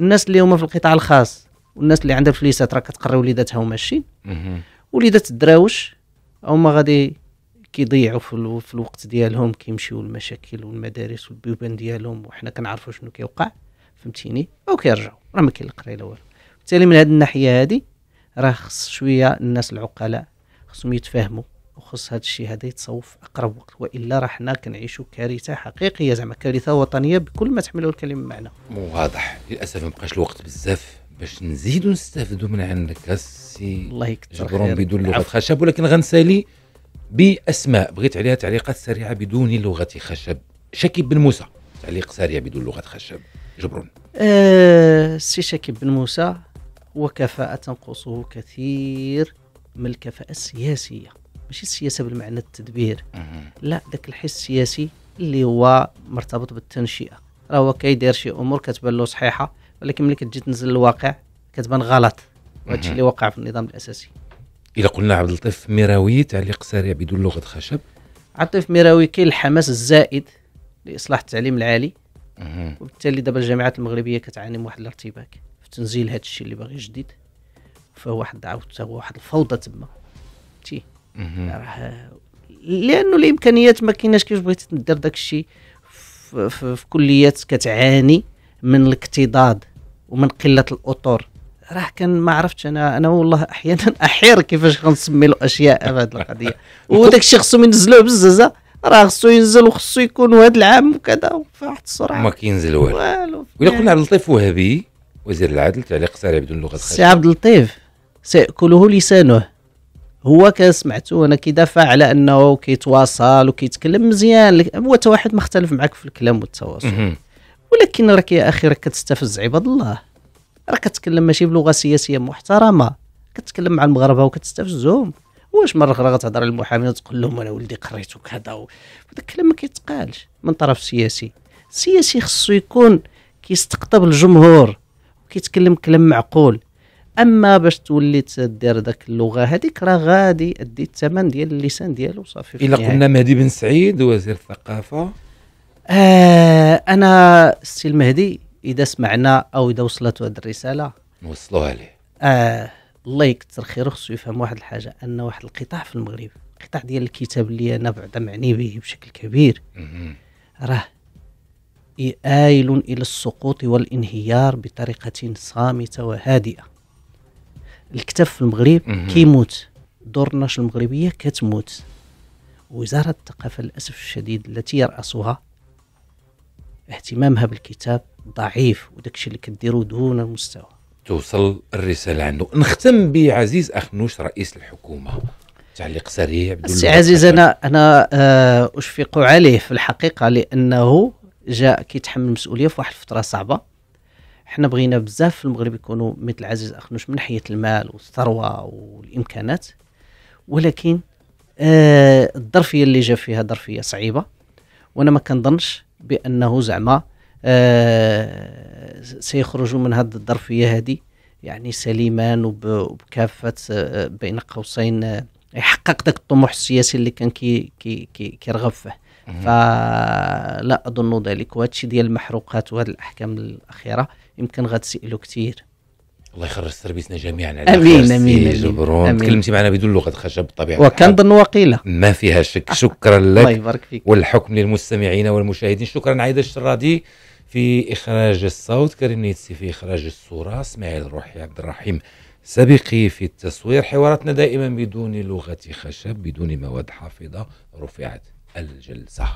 الناس اللي هما في القطاع الخاص والناس اللي عندها فليسات راه كتقري وليداتها وماشيين وليدات الدراوش هما غادي كيضيعوا في, في الوقت ديالهم كيمشيو للمشاكل والمدارس والبيبان ديالهم وحنا كنعرفوا شنو كيوقع فهمتيني او كيرجعوا راه ما كاين القرايه لا والو بالتالي من هذه الناحيه هذه راه خص شويه الناس العقلاء خصهم يتفاهموا وخص هذا الشيء هذا يتصوف في اقرب وقت والا راه حنا كنعيشوا كارثه حقيقيه زعما كارثه وطنيه بكل ما تحمله الكلمه معنى واضح للاسف ما بقاش الوقت بزاف باش نزيدوا نستافدوا من عندك السي الله يكثر خيرك بدون لغه خشب ولكن غنسالي باسماء بغيت عليها تعليقات سريعه بدون لغه خشب شكيب بن موسى تعليق سريع بدون لغه خشب جبرون أه سي شكيب بن موسى وكفاءة تنقصه كثير من الكفاءة السياسية ماشي السياسة بالمعنى التدبير لا ذاك الحس السياسي اللي هو مرتبط بالتنشئة راه هو كيدير شي أمور كتبان له صحيحة ولكن ملي كتجي تنزل للواقع كتبان غلط وهادشي اللي وقع في النظام الأساسي إذا قلنا عبد اللطيف ميراوي تعليق سريع بدون لغة خشب عبد اللطيف ميراوي كاين الحماس الزائد لإصلاح التعليم العالي وبالتالي دابا الجامعات المغربية كتعاني من واحد الارتباك في تنزيل هذا الشيء اللي باغي جديد فهو واحد عاود هو واحد الفوضى تما تي راه لانه الامكانيات ما كايناش كيفاش بغيتي دير داك الشيء في, في, في كليات كتعاني من الاكتضاد ومن قله الاطر راه كان ما عرفتش انا انا والله احيانا *laughs* احير كيفاش غنسمي له اشياء في هذه القضيه *laughs* وداك الشيء خصهم ينزلوه بالززه راه خصو ينزل وخصو يكون هذا العام وكذا فواحد السرعه ما كينزل والو ولا قلنا يعني عبد اللطيف وهبي وزير العدل تعليق سريع بدون لغه خاصه سي عبد اللطيف سيأكله لسانه هو سمعتو انا كيدافع على انه كيتواصل وكيتكلم مزيان هو حتى واحد ما اختلف معك في الكلام والتواصل ولكن راك يا اخي راك كتستفز عباد الله راه كتكلم ماشي بلغه سياسيه محترمه كتكلم مع المغاربه وكتستفزهم واش مره اخرى غتهضر للمحامين وتقول لهم انا ولدي قريت وكذا داك الكلام ما كيتقالش من طرف سياسي السياسي خصو يكون كيستقطب الجمهور وكيتكلم كلام معقول اما باش تولي تدير داك اللغه هذيك راه غادي ادي الثمن ديال اللسان ديالو صافي الا قلنا مهدي بن سعيد وزير الثقافه آه انا السي المهدي اذا سمعنا او اذا وصلت هذه الرساله نوصلوها ليه آه الله يكثر خيره خصو يفهم واحد الحاجه ان واحد القطاع في المغرب القطاع ديال الكتاب اللي انا بعدا معني به بشكل كبير راه آيل إلى السقوط والانهيار بطريقة صامتة وهادئة الكتاب في المغرب كيموت دور النشر المغربية كتموت وزارة الثقافة للأسف الشديد التي يرأسها اهتمامها بالكتاب ضعيف وداكشي اللي كديرو دون المستوى توصل الرساله عنده نختم بعزيز اخنوش رئيس الحكومه تعليق سريع سي عزيز انا انا آه، اشفق عليه في الحقيقه لانه جاء كيتحمل المسؤوليه في واحد الفتره صعبه حنا بغينا بزاف في المغرب يكونوا مثل عزيز اخنوش من ناحيه المال والثروه والامكانات ولكن آه، الظرفيه اللي جا فيها ظرفيه صعيبه وانا ما كنظنش بانه زعما آه، سيخرجوا من هذه الظرفيه هذه يعني سليمان وبكافه آه، بين قوسين آه، يحقق ذاك الطموح السياسي اللي كان كي كي كي كيرغب فيه فلا اظن ذلك الشيء ديال المحروقات وهذه الاحكام الاخيره يمكن غتسالوا كثير الله يخرج تربيتنا جميعا على امين امين جبرون تكلمتي معنا بدون لغه خشب وكان وكنظن وقيله ما فيها شك شكرا لك *laughs* الله يبارك فيك والحكم للمستمعين والمشاهدين شكرا عايده الشرادي في إخراج الصوت كريم نيتسي في إخراج الصورة اسماعيل روحي عبد الرحيم سبقي في التصوير حواراتنا دائما بدون لغة خشب بدون مواد حافظة رفعت الجلسة